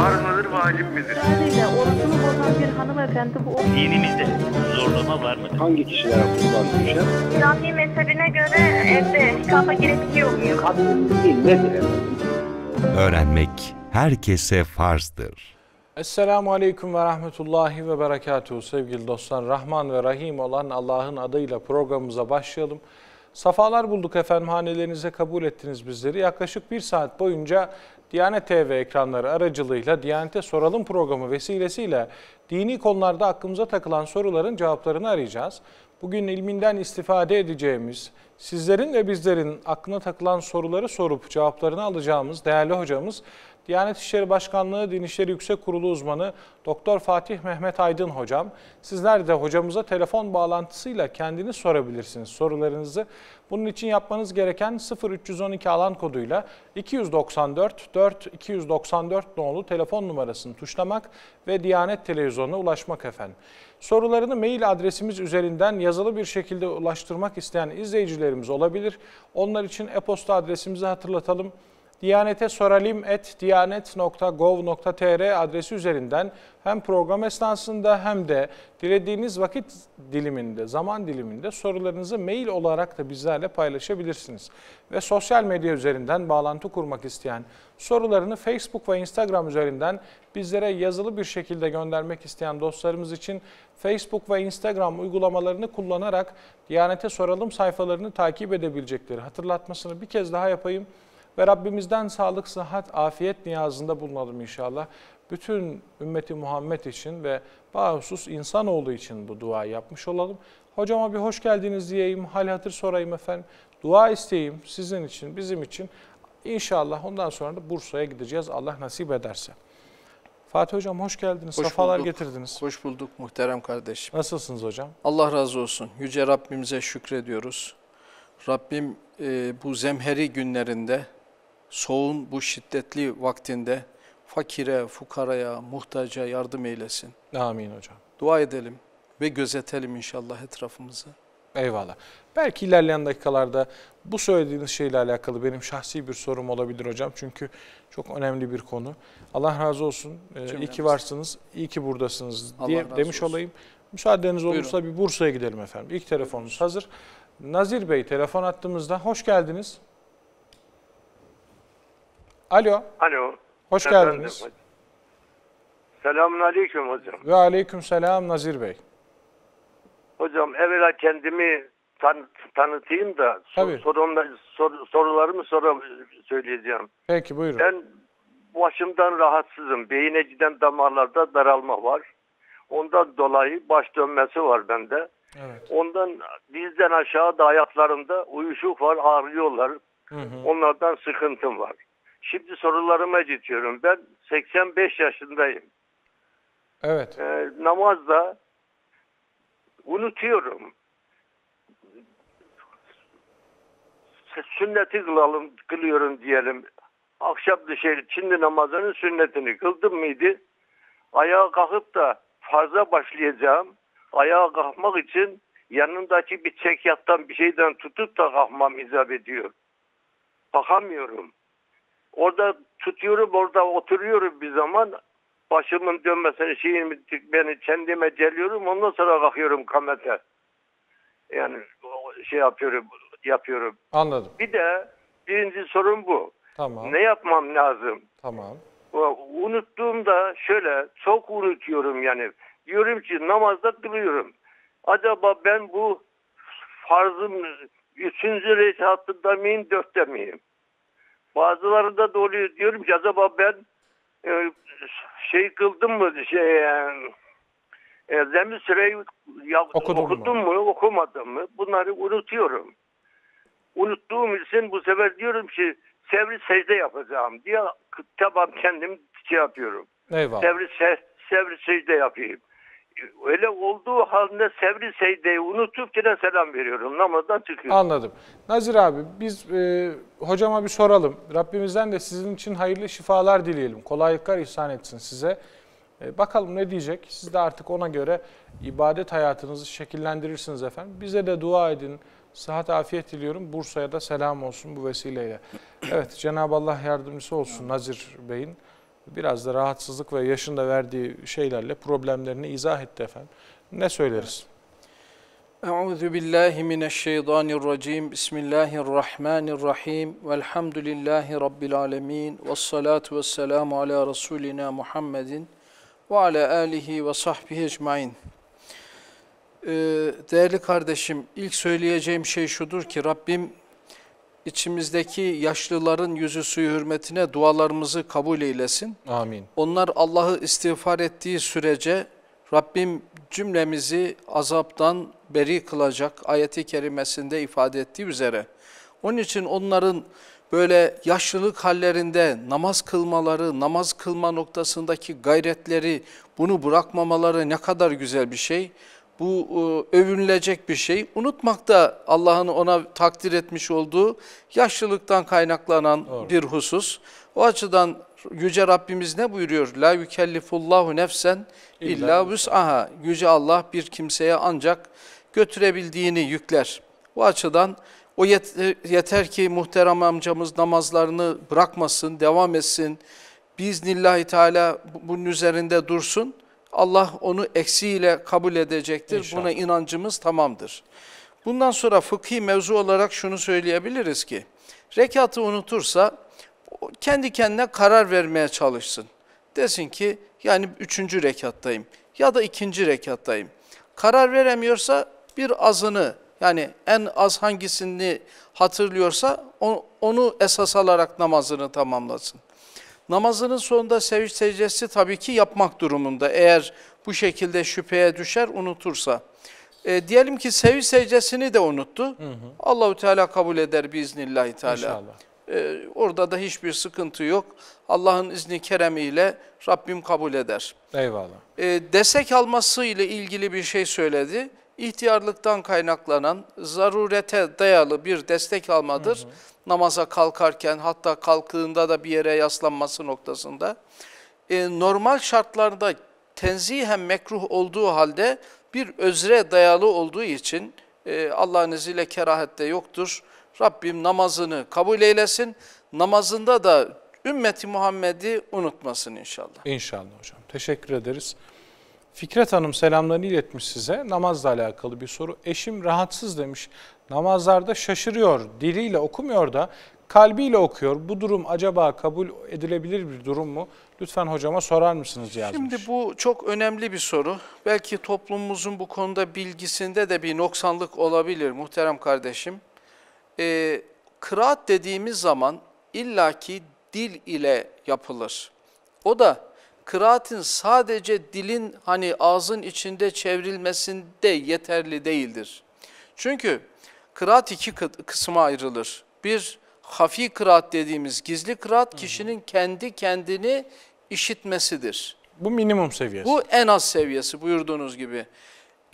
Var mıdır, vacip midir? Sadece orucunu bozan bir hanımefendi bu oruç. Dinimizde zorlama var mıdır? Hangi kişiler kurban düşer? İslami mezhebine göre evde kafa girebiliyor muyum? Kadın değil, nedir? Öğrenmek herkese farzdır. Esselamu Aleyküm ve Rahmetullahi ve Berekatuhu sevgili dostlar. Rahman ve Rahim olan Allah'ın adıyla programımıza başlayalım. Safalar bulduk efendim hanelerinize kabul ettiniz bizleri. Yaklaşık bir saat boyunca Diyanet TV ekranları aracılığıyla Diyanet'e soralım programı vesilesiyle dini konularda aklımıza takılan soruların cevaplarını arayacağız. Bugün ilminden istifade edeceğimiz, sizlerin ve bizlerin aklına takılan soruları sorup cevaplarını alacağımız değerli hocamız Diyanet İşleri Başkanlığı Din İşleri Yüksek Kurulu uzmanı Doktor Fatih Mehmet Aydın hocam. Sizler de hocamıza telefon bağlantısıyla kendini sorabilirsiniz sorularınızı. Bunun için yapmanız gereken 0312 alan koduyla 294 4 294 nolu telefon numarasını tuşlamak ve Diyanet Televizyonu'na ulaşmak efendim. Sorularını mail adresimiz üzerinden yazılı bir şekilde ulaştırmak isteyen izleyicilerimiz olabilir. Onlar için e-posta adresimizi hatırlatalım Diyanete soralim et diyanet.gov.tr adresi üzerinden hem program esnasında hem de dilediğiniz vakit diliminde, zaman diliminde sorularınızı mail olarak da bizlerle paylaşabilirsiniz. Ve sosyal medya üzerinden bağlantı kurmak isteyen, sorularını Facebook ve Instagram üzerinden bizlere yazılı bir şekilde göndermek isteyen dostlarımız için Facebook ve Instagram uygulamalarını kullanarak Diyanete Soralım sayfalarını takip edebilecekleri hatırlatmasını bir kez daha yapayım. Ve Rabbimizden sağlık, sıhhat, afiyet niyazında bulunalım inşallah. Bütün ümmeti Muhammed için ve bahusus insanoğlu için bu dua'yı yapmış olalım. Hocama bir hoş geldiniz diyeyim, hal hatır sorayım efendim. Dua isteyeyim sizin için, bizim için. İnşallah ondan sonra da Bursa'ya gideceğiz Allah nasip ederse. Fatih Hocam hoş geldiniz. Hoş Safalar bulduk. getirdiniz. Hoş bulduk muhterem kardeşim. Nasılsınız hocam? Allah razı olsun. Yüce Rabbimize şükrediyoruz. Rabbim e, bu zemheri günlerinde soğun bu şiddetli vaktinde fakire, fukaraya, muhtaca yardım eylesin. Amin hocam. Dua edelim ve gözetelim inşallah etrafımızı. Eyvallah. Belki ilerleyen dakikalarda bu söylediğiniz şeyle alakalı benim şahsi bir sorum olabilir hocam. Çünkü çok önemli bir konu. Allah razı olsun. Ee, iyi ki varsınız, iyi ki buradasınız diye demiş olsun. olayım. Müsaadeniz olursa Buyurun. bir Bursa'ya gidelim efendim. İlk telefonumuz hazır. Nazir Bey telefon attığımızda hoş geldiniz. Alo. Alo. Hoş Efendim, geldiniz. Hocam. hocam. Ve aleyküm selam Nazir Bey. Hocam evvela kendimi tan tanıtayım da sor sorumla, sor sorularımı sonra söyleyeceğim. Peki buyurun. Ben başımdan rahatsızım. Beyine giden damarlarda daralma var. Ondan dolayı baş dönmesi var bende. Evet. Ondan dizden aşağı dayaklarımda uyuşuk var, ağrıyorlar. Hı hı. Onlardan sıkıntım var. Şimdi sorularıma geçiyorum. Ben 85 yaşındayım. Evet. Ee, namazda unutuyorum. Sünneti kılalım, kılıyorum diyelim. Akşam dışarı Çinli namazının sünnetini kıldım mıydı? Ayağa kalkıp da farza başlayacağım. Ayağa kalkmak için yanındaki bir çekyattan bir şeyden tutup da kalkmam icap ediyor. Bakamıyorum. Orada tutuyorum orada oturuyorum bir zaman. Başımın dönmesini şeyimi beni kendime geliyorum ondan sonra bakıyorum kamete. Yani şey yapıyorum yapıyorum. Anladım. Bir de birinci sorun bu. Tamam. Ne yapmam lazım? Tamam. Unuttuğumda şöyle çok unutuyorum yani. Diyorum ki namazda kılıyorum. Acaba ben bu farzım üçüncü rekatında miyim dörtte miyim? Bazılarında da oluyor diyorum ki acaba ben e, şey kıldım mı şey yani, e, e, zemin süreyi ya, okudum, okudum mu? mu okumadım mı bunları unutuyorum. Unuttuğum için bu sefer diyorum ki sevri secde yapacağım diye tamam kendim şey yapıyorum. Eyvallah. Sevri, se, sevri secde yapayım öyle olduğu halde sevri secdeyi unutup yine selam veriyorum. Namazdan çıkıyorum. Anladım. Nazir abi biz e, hocama bir soralım. Rabbimizden de sizin için hayırlı şifalar dileyelim. Kolaylıklar ihsan etsin size. E, bakalım ne diyecek. Siz de artık ona göre ibadet hayatınızı şekillendirirsiniz efendim. Bize de dua edin. Sıhhat afiyet diliyorum. Bursa'ya da selam olsun bu vesileyle. Evet Cenab-ı Allah yardımcısı olsun Nazir Bey'in biraz da rahatsızlık ve yaşında verdiği şeylerle problemlerini izah etti efendim. Ne söyleriz? Euzu billahi mineşşeytanirracim. Bismillahirrahmanirrahim. Velhamdülillahi rabbil alamin. Ves salatu vesselamu ala rasulina Muhammedin ve ala alihi ve sahbihi ecmaîn. Ee, değerli kardeşim, ilk söyleyeceğim şey şudur ki Rabbim içimizdeki yaşlıların yüzü suyu hürmetine dualarımızı kabul eylesin. Amin. Onlar Allah'ı istiğfar ettiği sürece Rabbim cümlemizi azaptan beri kılacak ayeti kerimesinde ifade ettiği üzere. Onun için onların böyle yaşlılık hallerinde namaz kılmaları, namaz kılma noktasındaki gayretleri, bunu bırakmamaları ne kadar güzel bir şey. Bu e, övünülecek bir şey. Unutmak da Allah'ın ona takdir etmiş olduğu yaşlılıktan kaynaklanan Doğru. bir husus. O açıdan Yüce Rabbimiz ne buyuruyor? La yükellifullahu nefsen illa vüs'aha. Yüce Allah bir kimseye ancak götürebildiğini yükler. O açıdan o yeter ki muhterem amcamız namazlarını bırakmasın, devam etsin. Biz Biiznillahü Teala bunun üzerinde dursun. Allah onu eksiğiyle kabul edecektir. İnşallah. Buna inancımız tamamdır. Bundan sonra fıkhi mevzu olarak şunu söyleyebiliriz ki, rekatı unutursa kendi kendine karar vermeye çalışsın. Desin ki yani üçüncü rekattayım ya da ikinci rekattayım. Karar veremiyorsa bir azını yani en az hangisini hatırlıyorsa onu esas alarak namazını tamamlasın. Namazının sonunda sevinç secdesi tabii ki yapmak durumunda. Eğer bu şekilde şüpheye düşer, unutursa. E, diyelim ki sevinç secdesini de unuttu. Hı hı. Allahu Teala kabul eder biiznillahü teala. İnşallah. E, orada da hiçbir sıkıntı yok. Allah'ın izni keremiyle Rabbim kabul eder. Eyvallah. E, desek alması ile ilgili bir şey söyledi ihtiyarlıktan kaynaklanan, zarurete dayalı bir destek almadır. Hı hı. Namaza kalkarken hatta kalktığında da bir yere yaslanması noktasında. E, normal şartlarda tenzihen mekruh olduğu halde bir özre dayalı olduğu için e, Allah'ın izniyle kerahette yoktur. Rabbim namazını kabul eylesin. Namazında da ümmeti Muhammed'i unutmasın inşallah. İnşallah hocam. Teşekkür ederiz. Fikret Hanım selamlarını iletmiş size. Namazla alakalı bir soru. Eşim rahatsız demiş. Namazlarda şaşırıyor. Diliyle okumuyor da kalbiyle okuyor. Bu durum acaba kabul edilebilir bir durum mu? Lütfen hocama sorar mısınız yazmış. Şimdi bu çok önemli bir soru. Belki toplumumuzun bu konuda bilgisinde de bir noksanlık olabilir muhterem kardeşim. Ee, kıraat dediğimiz zaman illaki dil ile yapılır. O da kıraatin sadece dilin hani ağzın içinde çevrilmesinde yeterli değildir. Çünkü kıraat iki kısma ayrılır. Bir hafi kıraat dediğimiz gizli kıraat kişinin kendi kendini işitmesidir. Bu minimum seviyesi. Bu en az seviyesi buyurduğunuz gibi.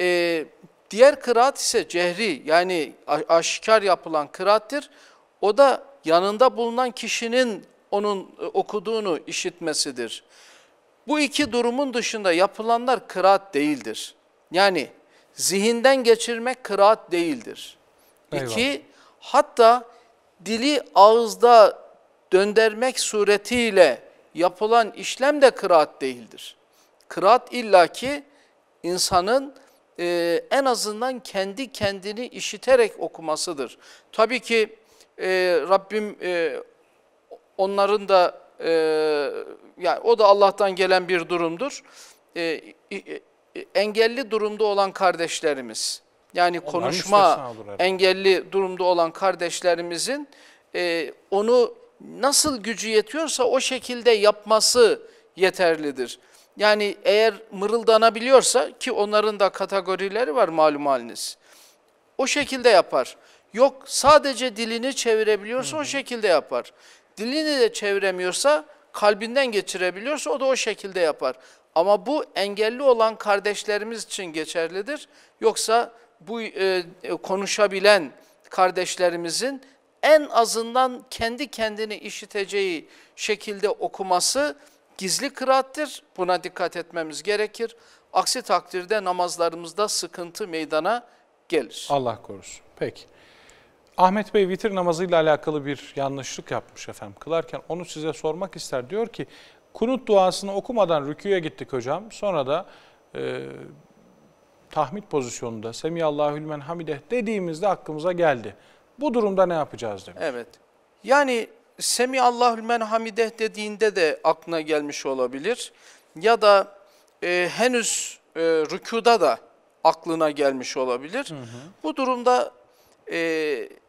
Ee, diğer kıraat ise cehri yani aşikar yapılan kıraattir. O da yanında bulunan kişinin onun e, okuduğunu işitmesidir. Bu iki durumun dışında yapılanlar kıraat değildir. Yani zihinden geçirmek kıraat değildir. Eyvallah. İki, hatta dili ağızda döndürmek suretiyle yapılan işlem de kıraat değildir. Kıraat illaki insanın e, en azından kendi kendini işiterek okumasıdır. Tabii ki e, Rabbim e, onların da e, ee, yani o da Allah'tan gelen bir durumdur. E, engelli durumda olan kardeşlerimiz yani Onların konuşma engelli durumda olan kardeşlerimizin e, onu nasıl gücü yetiyorsa o şekilde yapması yeterlidir. Yani eğer mırıldanabiliyorsa ki onların da kategorileri var malum haliniz. O şekilde yapar. Yok sadece dilini çevirebiliyorsa Hı -hı. o şekilde yapar dilini de çeviremiyorsa kalbinden geçirebiliyorsa o da o şekilde yapar. Ama bu engelli olan kardeşlerimiz için geçerlidir. Yoksa bu e, e, konuşabilen kardeşlerimizin en azından kendi kendini işiteceği şekilde okuması gizli kıraattir. Buna dikkat etmemiz gerekir. Aksi takdirde namazlarımızda sıkıntı meydana gelir. Allah korusun. Peki. Ahmet Bey vitir namazıyla alakalı bir yanlışlık yapmış efendim. Kılarken onu size sormak ister. Diyor ki kunut duasını okumadan rüküye gittik hocam. Sonra da e, tahmid pozisyonunda Semiyallahülmen hamideh dediğimizde aklımıza geldi. Bu durumda ne yapacağız demiş. Evet. Yani Semiyallahülmen hamideh dediğinde de aklına gelmiş olabilir. Ya da e, henüz e, rükuda da aklına gelmiş olabilir. Hı hı. Bu durumda e,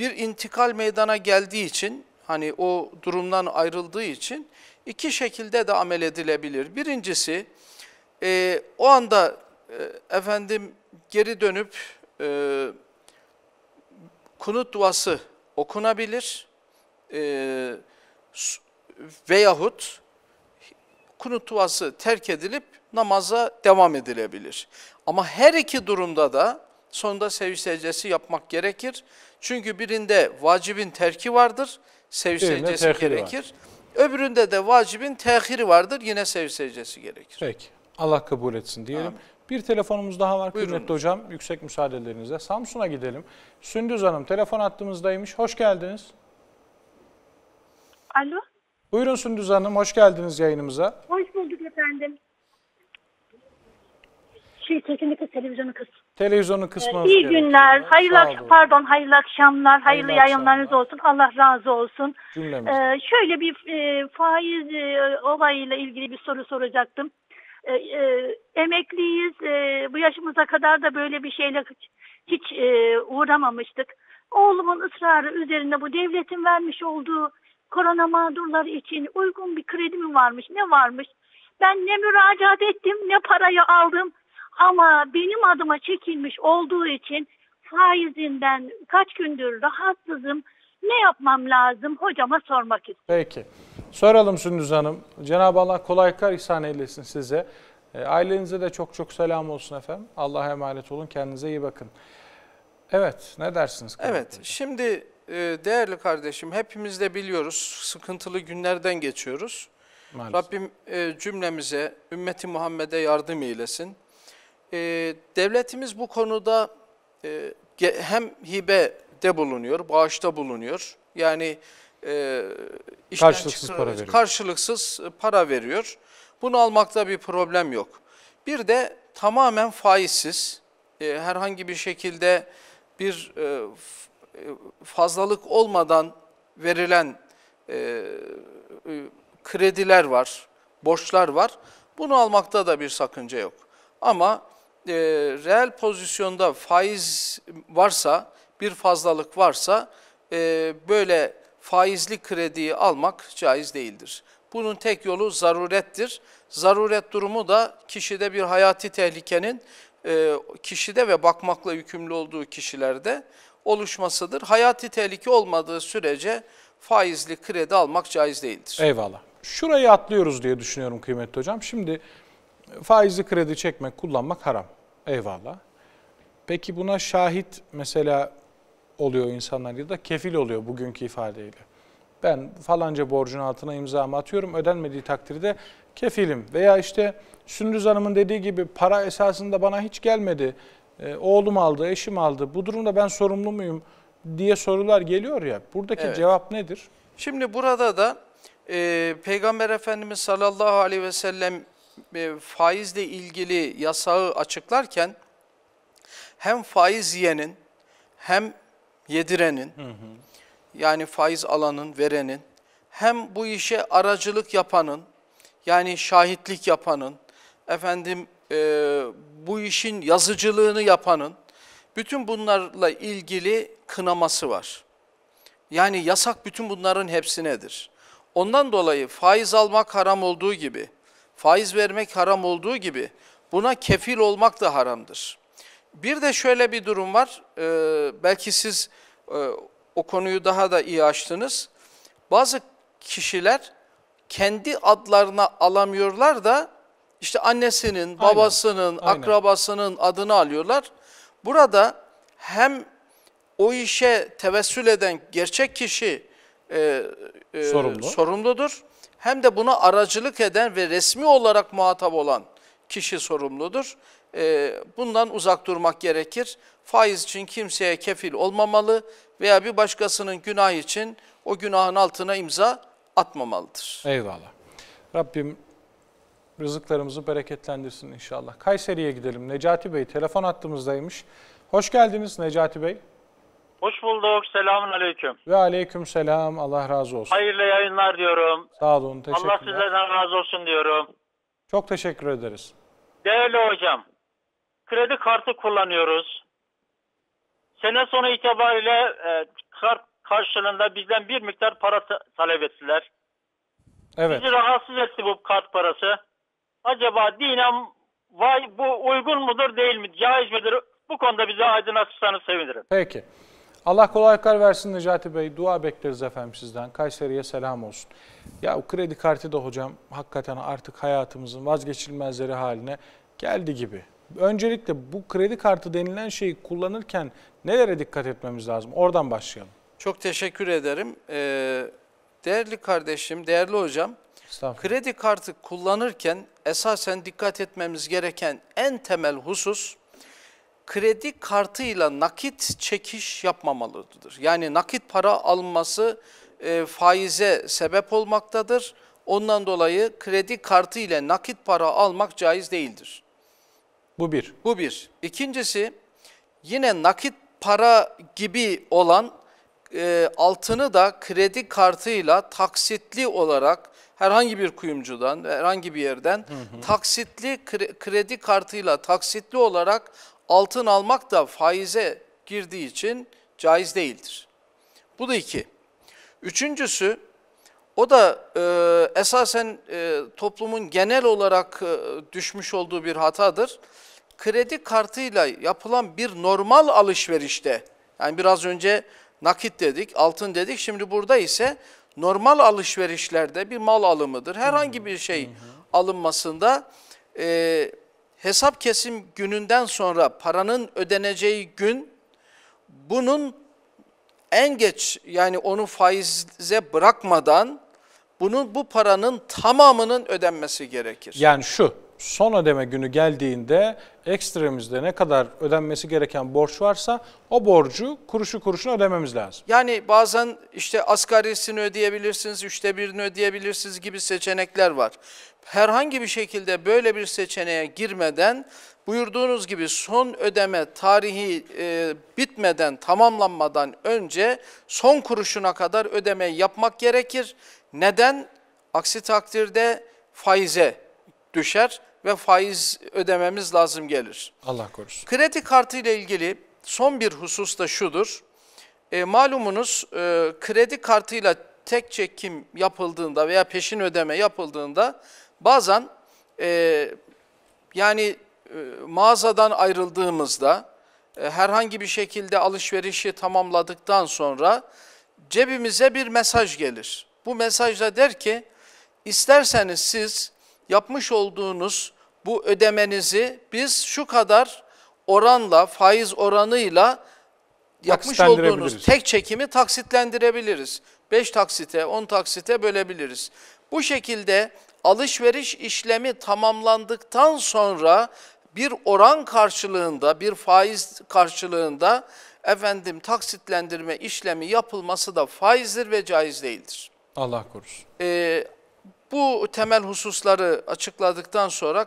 bir intikal meydana geldiği için, hani o durumdan ayrıldığı için iki şekilde de amel edilebilir. Birincisi, e, o anda e, efendim geri dönüp e, kunut duası okunabilir e, veyahut kunut duası terk edilip namaza devam edilebilir. Ama her iki durumda da sonunda seviş secdesi yapmak gerekir. Çünkü birinde vacibin terki vardır, seviş secdesi gerekir. Var. Öbüründe de vacibin tehiri vardır, yine seviş secdesi gerekir. Peki, Allah kabul etsin diyelim. Amin. Bir telefonumuz daha var Buyurun. kıymetli hocam, yüksek müsaadelerinizle. Samsun'a gidelim. Sündüz Hanım telefon attığımızdaymış, hoş geldiniz. Alo. Buyurun Sündüz Hanım, hoş geldiniz yayınımıza. Hoş bulduk efendim. Şey, kesinlikle televizyonu kısın. Televizyonun kısmı. Ee, iyi günler. Hayırlı pardon, hayırlı akşamlar. Hayırlı, hayırlı yayınlarınız olsun. Allah razı olsun. Ee, şöyle bir e, faiz e, olayıyla ilgili bir soru soracaktım. E, e, emekliyiz. E, bu yaşımıza kadar da böyle bir şeyle hiç, hiç e, uğramamıştık. Oğlumun ısrarı üzerine bu devletin vermiş olduğu korona mağdurları için uygun bir kredi mi varmış, ne varmış? Ben ne müracaat ettim, ne parayı aldım ama benim adıma çekilmiş olduğu için faizinden kaç gündür rahatsızım. Ne yapmam lazım hocama sormak istiyorum. Peki. Soralım Sündüz Hanım. Cenab-ı Allah kolaylıklar ihsan eylesin size. E, ailenize de çok çok selam olsun efendim. Allah'a emanet olun. Kendinize iyi bakın. Evet, ne dersiniz? Evet, şimdi e, değerli kardeşim hepimiz de biliyoruz sıkıntılı günlerden geçiyoruz. Maalesef. Rabbim e, cümlemize, ümmeti Muhammed'e yardım eylesin. E, devletimiz bu konuda e, hem de bulunuyor, bağışta bulunuyor. Yani e, karşılıksız, çıkar, para veriyor. karşılıksız e, para veriyor. Bunu almakta bir problem yok. Bir de tamamen faizsiz, e, herhangi bir şekilde bir e, e fazlalık olmadan verilen e, e, krediler var, borçlar var. Bunu almakta da bir sakınca yok. Ama e, reel pozisyonda faiz varsa, bir fazlalık varsa e, böyle faizli krediyi almak caiz değildir. Bunun tek yolu zarurettir. Zaruret durumu da kişide bir hayati tehlikenin e, kişide ve bakmakla yükümlü olduğu kişilerde oluşmasıdır. Hayati tehlike olmadığı sürece faizli kredi almak caiz değildir. Eyvallah. Şurayı atlıyoruz diye düşünüyorum kıymetli hocam. Şimdi faizli kredi çekmek, kullanmak haram. Eyvallah. Peki buna şahit mesela oluyor insanlar ya da kefil oluyor bugünkü ifadeyle. Ben falanca borcun altına imzamı atıyorum ödenmediği takdirde kefilim. Veya işte Sündüz Hanım'ın dediği gibi para esasında bana hiç gelmedi. E, oğlum aldı, eşim aldı. Bu durumda ben sorumlu muyum diye sorular geliyor ya. Buradaki evet. cevap nedir? Şimdi burada da e, Peygamber Efendimiz sallallahu aleyhi ve sellem e, faizle ilgili yasağı açıklarken hem faiz yiyenin hem yedirenin hı hı. yani faiz alanın, verenin hem bu işe aracılık yapanın yani şahitlik yapanın efendim e, bu işin yazıcılığını yapanın bütün bunlarla ilgili kınaması var. Yani yasak bütün bunların hepsinedir. Ondan dolayı faiz almak haram olduğu gibi faiz vermek haram olduğu gibi buna kefil olmak da haramdır. Bir de şöyle bir durum var, e, belki siz e, o konuyu daha da iyi açtınız. Bazı kişiler kendi adlarına alamıyorlar da işte annesinin, babasının, Aynen. Aynen. akrabasının adını alıyorlar. Burada hem o işe tevessül eden gerçek kişi e, e, Sorumlu. sorumludur hem de buna aracılık eden ve resmi olarak muhatap olan kişi sorumludur. Ee, bundan uzak durmak gerekir. Faiz için kimseye kefil olmamalı veya bir başkasının günah için o günahın altına imza atmamalıdır. Eyvallah. Rabbim rızıklarımızı bereketlendirsin inşallah. Kayseri'ye gidelim. Necati Bey telefon attığımızdaymış. Hoş geldiniz Necati Bey. Hoş bulduk. Selamun aleyküm. Ve aleyküm selam. Allah razı olsun. Hayırlı yayınlar diyorum. Sağ olun. Teşekkürler. Allah sizlerden razı olsun diyorum. Çok teşekkür ederiz. Değerli hocam, kredi kartı kullanıyoruz. Sene sonu itibariyle e, kart karşılığında bizden bir miktar para ta talep ettiler. Evet. Bizi rahatsız etti bu kart parası. Acaba dinem vay bu uygun mudur değil mi? Caiz midir? Bu konuda bize aydınlatırsanız sevinirim. Peki. Allah kolaylıklar versin Necati Bey. Dua bekleriz efendim sizden. Kayseri'ye selam olsun. Ya kredi kartı da hocam hakikaten artık hayatımızın vazgeçilmezleri haline geldi gibi. Öncelikle bu kredi kartı denilen şeyi kullanırken nelere dikkat etmemiz lazım? Oradan başlayalım. Çok teşekkür ederim. Ee, değerli kardeşim, değerli hocam. Kredi kartı kullanırken esasen dikkat etmemiz gereken en temel husus kredi kartıyla nakit çekiş yapmamalıdır. Yani nakit para alması e, faize sebep olmaktadır. Ondan dolayı kredi kartı ile nakit para almak caiz değildir. Bu bir. Bu bir. İkincisi yine nakit para gibi olan e, altını da kredi kartıyla taksitli olarak herhangi bir kuyumcudan, herhangi bir yerden hı hı. taksitli kredi kartıyla taksitli olarak altın almak da faize girdiği için caiz değildir. Bu da iki. Üçüncüsü, o da e, esasen e, toplumun genel olarak e, düşmüş olduğu bir hatadır. Kredi kartıyla yapılan bir normal alışverişte, yani biraz önce nakit dedik, altın dedik, şimdi burada ise normal alışverişlerde bir mal alımıdır. Herhangi bir şey alınmasında e, hesap kesim gününden sonra paranın ödeneceği gün bunun en geç yani onu faize bırakmadan bunun bu paranın tamamının ödenmesi gerekir. Yani şu son ödeme günü geldiğinde ekstremizde ne kadar ödenmesi gereken borç varsa o borcu kuruşu kuruşuna ödememiz lazım. Yani bazen işte asgarisini ödeyebilirsiniz, üçte birini ödeyebilirsiniz gibi seçenekler var. Herhangi bir şekilde böyle bir seçeneğe girmeden buyurduğunuz gibi son ödeme tarihi e, bitmeden, tamamlanmadan önce son kuruşuna kadar ödeme yapmak gerekir. Neden? Aksi takdirde faize düşer ve faiz ödememiz lazım gelir. Allah korusun. Kredi kartı ile ilgili son bir husus da şudur. E, malumunuz e, kredi kartıyla tek çekim yapıldığında veya peşin ödeme yapıldığında bazen e, yani e, mağazadan ayrıldığımızda e, herhangi bir şekilde alışverişi tamamladıktan sonra cebimize bir mesaj gelir. Bu mesajda der ki isterseniz siz yapmış olduğunuz bu ödemenizi biz şu kadar oranla, faiz oranıyla yapmış olduğunuz tek çekimi taksitlendirebiliriz. 5 taksite, 10 taksite bölebiliriz. Bu şekilde alışveriş işlemi tamamlandıktan sonra bir oran karşılığında, bir faiz karşılığında efendim taksitlendirme işlemi yapılması da faizdir ve caiz değildir. Allah korusun. Ee, bu temel hususları açıkladıktan sonra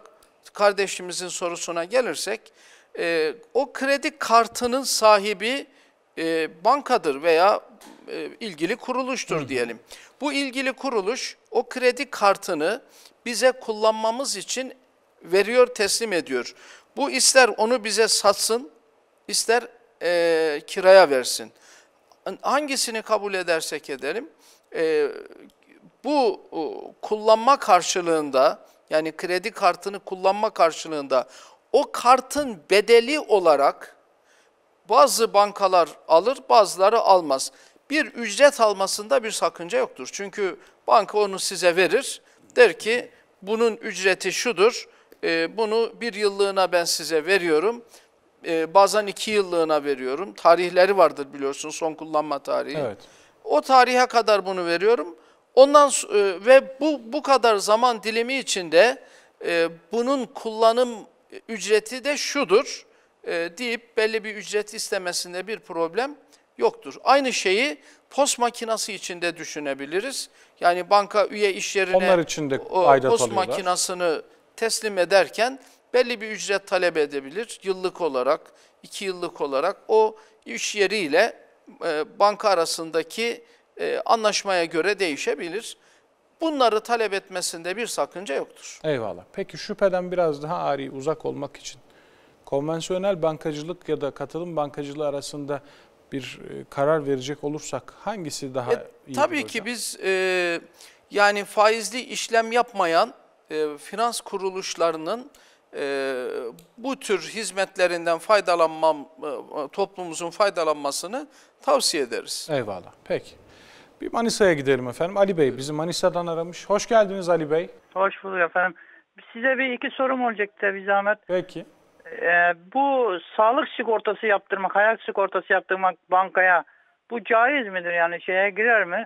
kardeşimizin sorusuna gelirsek, e, o kredi kartının sahibi e, bankadır veya e, ilgili kuruluştur Hı. diyelim. Bu ilgili kuruluş o kredi kartını bize kullanmamız için veriyor, teslim ediyor. Bu ister onu bize satsın, ister e, kiraya versin. Hangisini kabul edersek edelim, e, bu e, kullanma karşılığında yani kredi kartını kullanma karşılığında o kartın bedeli olarak bazı bankalar alır bazıları almaz. Bir ücret almasında bir sakınca yoktur. Çünkü banka onu size verir der ki bunun ücreti şudur e, bunu bir yıllığına ben size veriyorum e, bazen iki yıllığına veriyorum. Tarihleri vardır biliyorsun son kullanma tarihi. Evet. O tarihe kadar bunu veriyorum. Ondan e, ve bu bu kadar zaman dilimi içinde e, bunun kullanım ücreti de şudur e, deyip belli bir ücret istemesinde bir problem yoktur. Aynı şeyi post makinası içinde düşünebiliriz. Yani banka üye iş yerine Onlar için de o, post makinasını teslim ederken belli bir ücret talep edebilir. Yıllık olarak, iki yıllık olarak o iş yeriyle e, banka arasındaki e, anlaşmaya göre değişebilir. Bunları talep etmesinde bir sakınca yoktur. Eyvallah. Peki şüpheden biraz daha ari uzak olmak için konvansiyonel bankacılık ya da katılım bankacılığı arasında bir e, karar verecek olursak hangisi daha e, iyi? Tabii hocam? ki biz e, yani faizli işlem yapmayan e, finans kuruluşlarının e, bu tür hizmetlerinden faydalanmam, e, toplumumuzun faydalanmasını tavsiye ederiz. Eyvallah. Peki. Bir Manisa'ya gidelim efendim. Ali Bey bizi Manisa'dan aramış. Hoş geldiniz Ali Bey. Hoş bulduk efendim. Size bir iki sorum olacak bir zahmet. Peki. Ee, bu sağlık sigortası yaptırmak, hayat sigortası yaptırmak bankaya bu caiz midir yani şeye girer mi?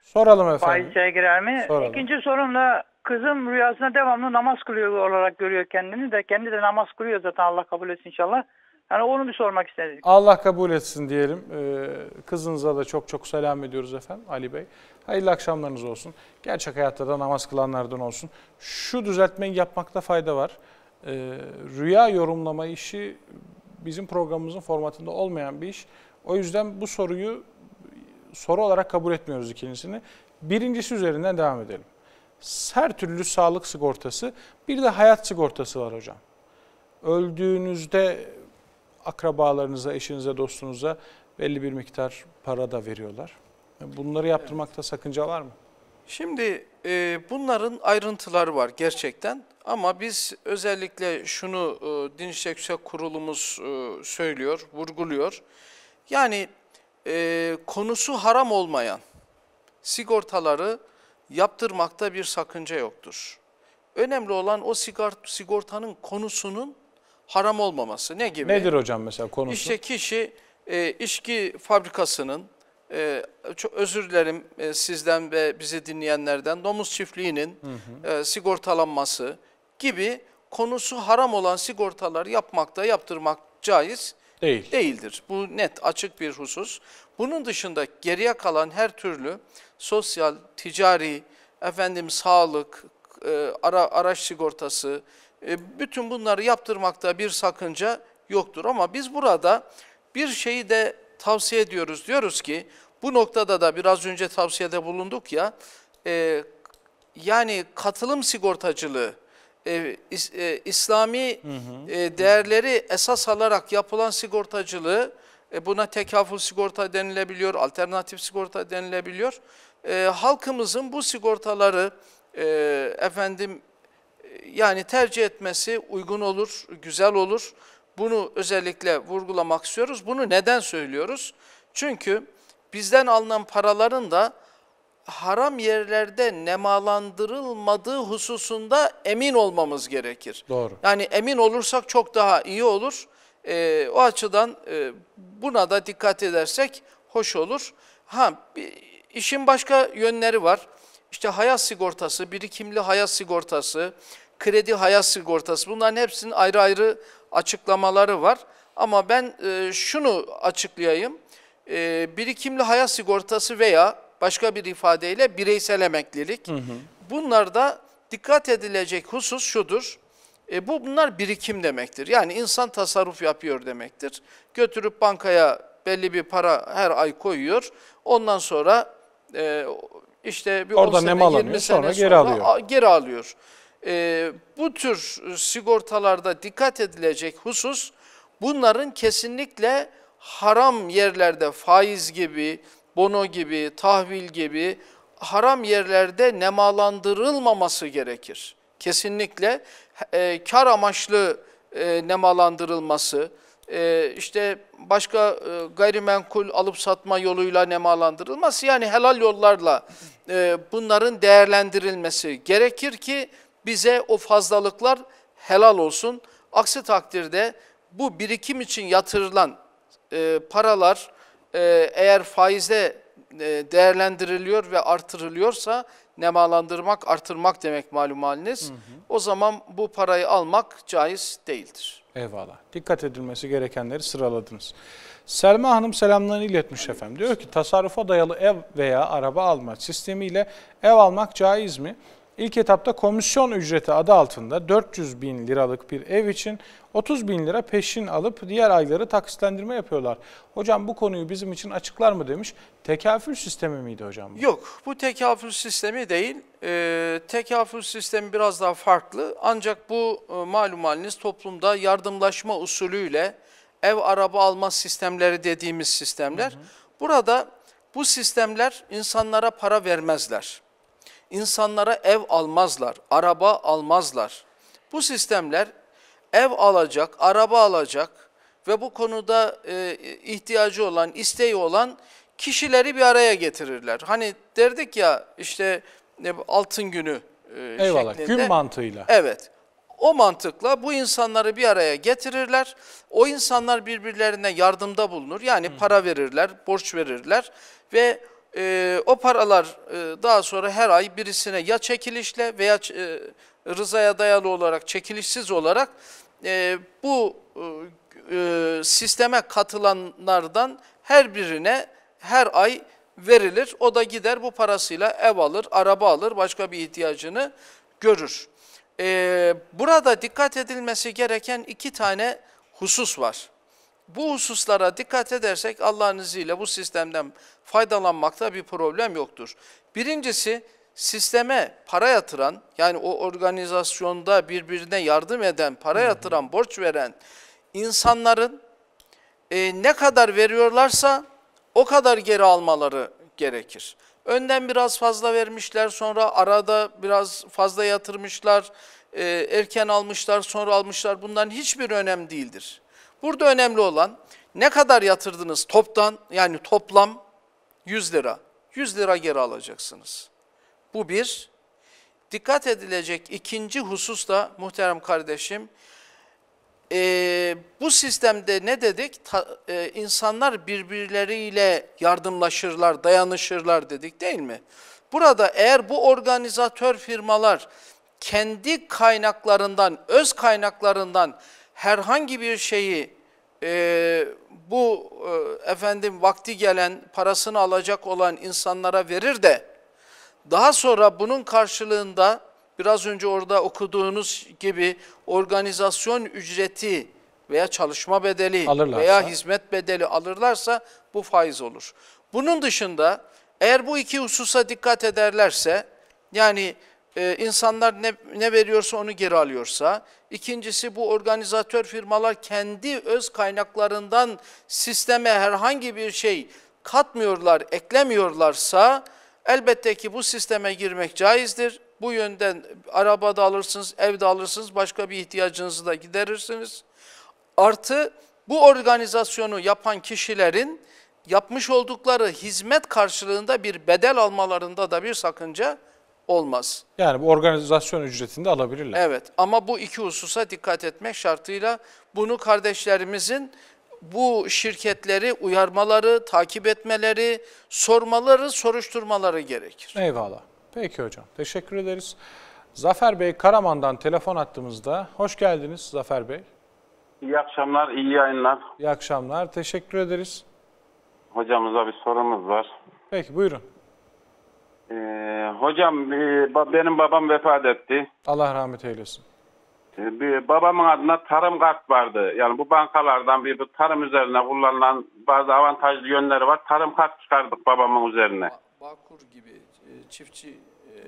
Soralım efendim. Faiz girer mi? Soralım. İkinci sorum da kızım rüyasında devamlı namaz kılıyor olarak görüyor kendini de. Kendi de namaz kılıyor zaten Allah kabul etsin inşallah. Hani onu bir sormak istedik. Allah kabul etsin diyelim. Ee, kızınıza da çok çok selam ediyoruz efendim Ali Bey. Hayırlı akşamlarınız olsun. Gerçek hayatta da namaz kılanlardan olsun. Şu düzeltmeyi yapmakta fayda var. Ee, rüya yorumlama işi bizim programımızın formatında olmayan bir iş. O yüzden bu soruyu soru olarak kabul etmiyoruz ikincisini. Birincisi üzerinden devam edelim. Her türlü sağlık sigortası, bir de hayat sigortası var hocam. Öldüğünüzde akrabalarınıza, eşinize, dostunuza belli bir miktar para da veriyorlar. Bunları yaptırmakta evet. sakınca var mı? Şimdi e, bunların ayrıntıları var gerçekten ama biz özellikle şunu e, Dinçlik Yüksek Kurulumuz e, söylüyor, vurguluyor. Yani e, konusu haram olmayan sigortaları yaptırmakta bir sakınca yoktur. Önemli olan o sigort, sigortanın konusunun haram olmaması. Ne gibi? Nedir hocam mesela konusu? İşte kişi e, içki fabrikasının, e, çok özür dilerim e, sizden ve bizi dinleyenlerden, domuz çiftliğinin hı hı. E, sigortalanması gibi konusu haram olan sigortaları yapmakta, yaptırmak caiz Değil. değildir. Bu net, açık bir husus. Bunun dışında geriye kalan her türlü sosyal, ticari, efendim sağlık, e, ara, araç sigortası, e, bütün bunları yaptırmakta bir sakınca yoktur. Ama biz burada bir şeyi de tavsiye ediyoruz. Diyoruz ki bu noktada da biraz önce tavsiyede bulunduk ya, e, yani katılım sigortacılığı, e, is, e, İslami hı hı. E, değerleri esas alarak yapılan sigortacılığı, e, buna tekafül sigorta denilebiliyor, alternatif sigorta denilebiliyor. E, halkımızın bu sigortaları e, efendim yani tercih etmesi uygun olur, güzel olur. Bunu özellikle vurgulamak istiyoruz. Bunu neden söylüyoruz? Çünkü bizden alınan paraların da haram yerlerde nemalandırılmadığı hususunda emin olmamız gerekir. Doğru. Yani emin olursak çok daha iyi olur. E, o açıdan e, buna da dikkat edersek hoş olur. Ha, işin başka yönleri var. İşte hayat sigortası, birikimli hayat sigortası, kredi hayat sigortası bunların hepsinin ayrı ayrı açıklamaları var. Ama ben e, şunu açıklayayım, e, birikimli hayat sigortası veya başka bir ifadeyle bireysel emeklilik. Hı hı. Bunlarda dikkat edilecek husus şudur, e, bu bunlar birikim demektir. Yani insan tasarruf yapıyor demektir. Götürüp bankaya belli bir para her ay koyuyor, ondan sonra... E, işte bir Orada 10 sene, 20 sene sonra, geri alıyor. Geri alıyor e, bu tür sigortalarda dikkat edilecek husus bunların kesinlikle haram yerlerde faiz gibi, bono gibi, tahvil gibi haram yerlerde nemalandırılmaması gerekir. Kesinlikle e, kar amaçlı e, nemalandırılması, e, işte başka e, gayrimenkul alıp satma yoluyla nemalandırılması yani helal yollarla e, bunların değerlendirilmesi gerekir ki bize o fazlalıklar helal olsun. Aksi takdirde bu birikim için yatırılan e, paralar e, eğer faizle e, değerlendiriliyor ve artırılıyorsa nemalandırmak, artırmak demek malum haliniz. Hı hı. O zaman bu parayı almak caiz değildir. Eyvallah. Dikkat edilmesi gerekenleri sıraladınız. Selma Hanım selamlarını iletmiş evet. efendim. Diyor ki tasarrufa dayalı ev veya araba alma sistemiyle ev almak caiz mi? İlk etapta komisyon ücreti adı altında 400 bin liralık bir ev için 30 bin lira peşin alıp diğer ayları taksitlendirme yapıyorlar. Hocam bu konuyu bizim için açıklar mı demiş. Tekafül sistemi miydi hocam? Bu? Yok bu tekafül sistemi değil. E, tekafül sistemi biraz daha farklı. Ancak bu e, malum haliniz toplumda yardımlaşma usulüyle ev araba alma sistemleri dediğimiz sistemler. Hı hı. Burada bu sistemler insanlara para vermezler insanlara ev almazlar, araba almazlar. Bu sistemler ev alacak, araba alacak ve bu konuda e, ihtiyacı olan, isteği olan kişileri bir araya getirirler. Hani derdik ya işte e, altın günü e, Eyvallah, şeklinde. gün mantığıyla. Evet. O mantıkla bu insanları bir araya getirirler. O insanlar birbirlerine yardımda bulunur. Yani hmm. para verirler, borç verirler ve e, o paralar e, daha sonra her ay birisine ya çekilişle veya e, rızaya dayalı olarak, çekilişsiz olarak e, bu e, sisteme katılanlardan her birine her ay verilir. O da gider bu parasıyla ev alır, araba alır, başka bir ihtiyacını görür. Ee, burada dikkat edilmesi gereken iki tane husus var. Bu hususlara dikkat edersek Allah'ın izniyle bu sistemden faydalanmakta bir problem yoktur. Birincisi sisteme para yatıran yani o organizasyonda birbirine yardım eden, para yatıran, borç veren insanların e, ne kadar veriyorlarsa o kadar geri almaları gerekir. Önden biraz fazla vermişler, sonra arada biraz fazla yatırmışlar, e, erken almışlar, sonra almışlar. Bundan hiçbir önem değildir. Burada önemli olan ne kadar yatırdınız toptan yani toplam 100 lira. 100 lira geri alacaksınız. Bu bir. Dikkat edilecek ikinci husus da muhterem kardeşim, e, bu sistemde ne dedik? Ta, e, insanlar birbirleriyle yardımlaşırlar, dayanışırlar dedik değil mi? Burada eğer bu organizatör firmalar kendi kaynaklarından, öz kaynaklarından herhangi bir şeyi e, bu e, efendim vakti gelen parasını alacak olan insanlara verir de daha sonra bunun karşılığında biraz önce orada okuduğunuz gibi organizasyon ücreti veya çalışma bedeli alırlarsa. veya hizmet bedeli alırlarsa bu faiz olur. Bunun dışında eğer bu iki hususa dikkat ederlerse yani e, insanlar ne, ne veriyorsa onu geri alıyorsa, ikincisi bu organizatör firmalar kendi öz kaynaklarından sisteme herhangi bir şey katmıyorlar, eklemiyorlarsa elbette ki bu sisteme girmek caizdir. Bu yönden araba da alırsınız, evde alırsınız, başka bir ihtiyacınızı da giderirsiniz. Artı bu organizasyonu yapan kişilerin yapmış oldukları hizmet karşılığında bir bedel almalarında da bir sakınca olmaz. Yani bu organizasyon ücretini de alabilirler. Evet ama bu iki hususa dikkat etmek şartıyla bunu kardeşlerimizin bu şirketleri uyarmaları, takip etmeleri, sormaları, soruşturmaları gerekir. Eyvallah. Peki hocam. Teşekkür ederiz. Zafer Bey Karaman'dan telefon attığımızda. Hoş geldiniz Zafer Bey. İyi akşamlar, iyi yayınlar. İyi akşamlar. Teşekkür ederiz. Hocamıza bir sorumuz var. Peki buyurun. Ee, hocam e, ba- benim babam vefat etti. Allah rahmet eylesin. Ee, bir, babamın adına tarım kart vardı. Yani bu bankalardan bir bu tarım üzerine kullanılan bazı avantajlı yönleri var. Tarım kart çıkardık babamın üzerine. Bakur gibi e, çiftçi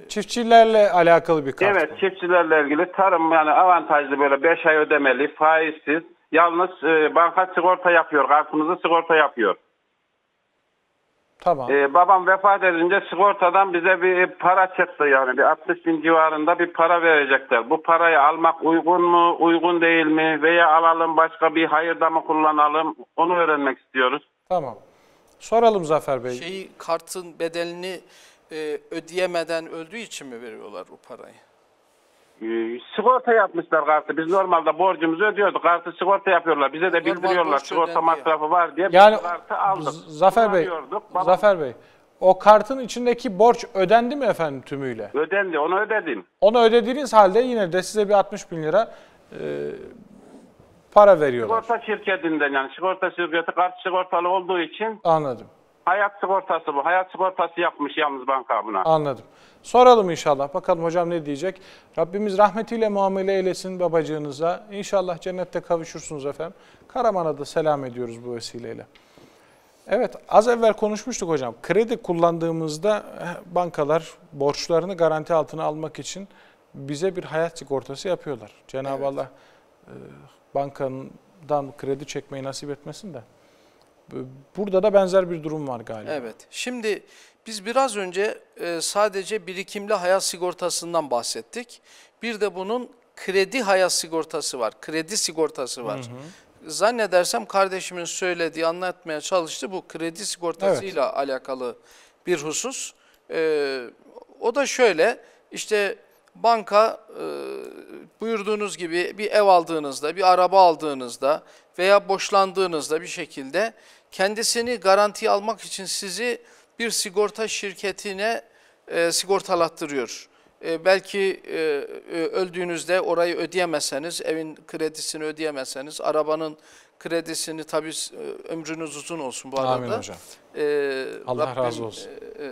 e, Çiftçilerle alakalı bir kart. Evet bu. çiftçilerle ilgili tarım yani avantajlı böyle 5 ay ödemeli faizsiz. Yalnız e, banka sigorta yapıyor kartımızı sigorta yapıyor. Tamam. Ee, babam vefat edince sigortadan bize bir para çıktı yani bir 60 bin civarında bir para verecekler. Bu parayı almak uygun mu, uygun değil mi veya alalım başka bir hayırda mı kullanalım onu öğrenmek istiyoruz. Tamam. Soralım Zafer Bey. Şeyi kartın bedelini e, ödeyemeden öldüğü için mi veriyorlar bu parayı? Ee, sigorta yapmışlar kartı. Biz normalde borcumuzu ödüyorduk. Kartı sigorta yapıyorlar. Bize de bildiriyorlar sigorta masrafı var diye. Yani kartı aldık. Zafer Bey, Zafer Bey. O kartın içindeki borç ödendi mi efendim tümüyle? Ödendi. Onu ödedim. Onu ödediğiniz halde yine de size bir 60 bin lira e, para veriyorlar. Sigorta şirketinden yani. Sigorta şirketi kart sigortalı olduğu için. Anladım. Hayat sigortası bu. Hayat sigortası yapmış yalnız banka buna. Anladım. Soralım inşallah. Bakalım hocam ne diyecek. Rabbimiz rahmetiyle muamele eylesin babacığınıza. İnşallah cennette kavuşursunuz efendim. Karaman'a da selam ediyoruz bu vesileyle. Evet az evvel konuşmuştuk hocam. Kredi kullandığımızda eh, bankalar borçlarını garanti altına almak için bize bir hayat sigortası yapıyorlar. Cenab-ı evet. Allah e, eh, bankanın kredi çekmeyi nasip etmesin de. Burada da benzer bir durum var galiba. Evet. Şimdi biz biraz önce e, sadece birikimli hayat sigortasından bahsettik. Bir de bunun kredi hayat sigortası var. Kredi sigortası var. Hı hı. Zannedersem kardeşimin söylediği, anlatmaya çalıştı. Bu kredi sigortasıyla evet. alakalı bir husus. E, o da şöyle, işte banka e, buyurduğunuz gibi bir ev aldığınızda, bir araba aldığınızda veya boşlandığınızda bir şekilde kendisini garanti almak için sizi bir sigorta şirketine e, sigortalattırıyor. E, belki e, e öldüğünüzde orayı ödeyemezseniz, evin kredisini ödeyemezseniz, arabanın kredisini tabii e, ömrünüz uzun olsun bu arada. Amin hocam. E, Allah Rabbim, razı olsun. E, e,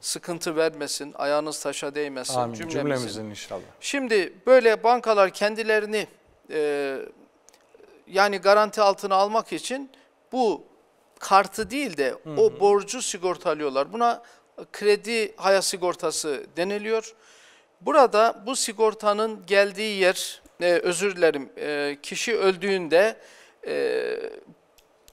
sıkıntı vermesin, ayağınız taşa değmesin Amin. cümlemizin. cümlemizin inşallah. Şimdi böyle bankalar kendilerini e, yani garanti altına almak için bu kartı değil de hı hı. o borcu sigortalıyorlar. Buna kredi haya sigortası deniliyor. Burada bu sigortanın geldiği yer, e, özür dilerim, e, kişi öldüğünde e,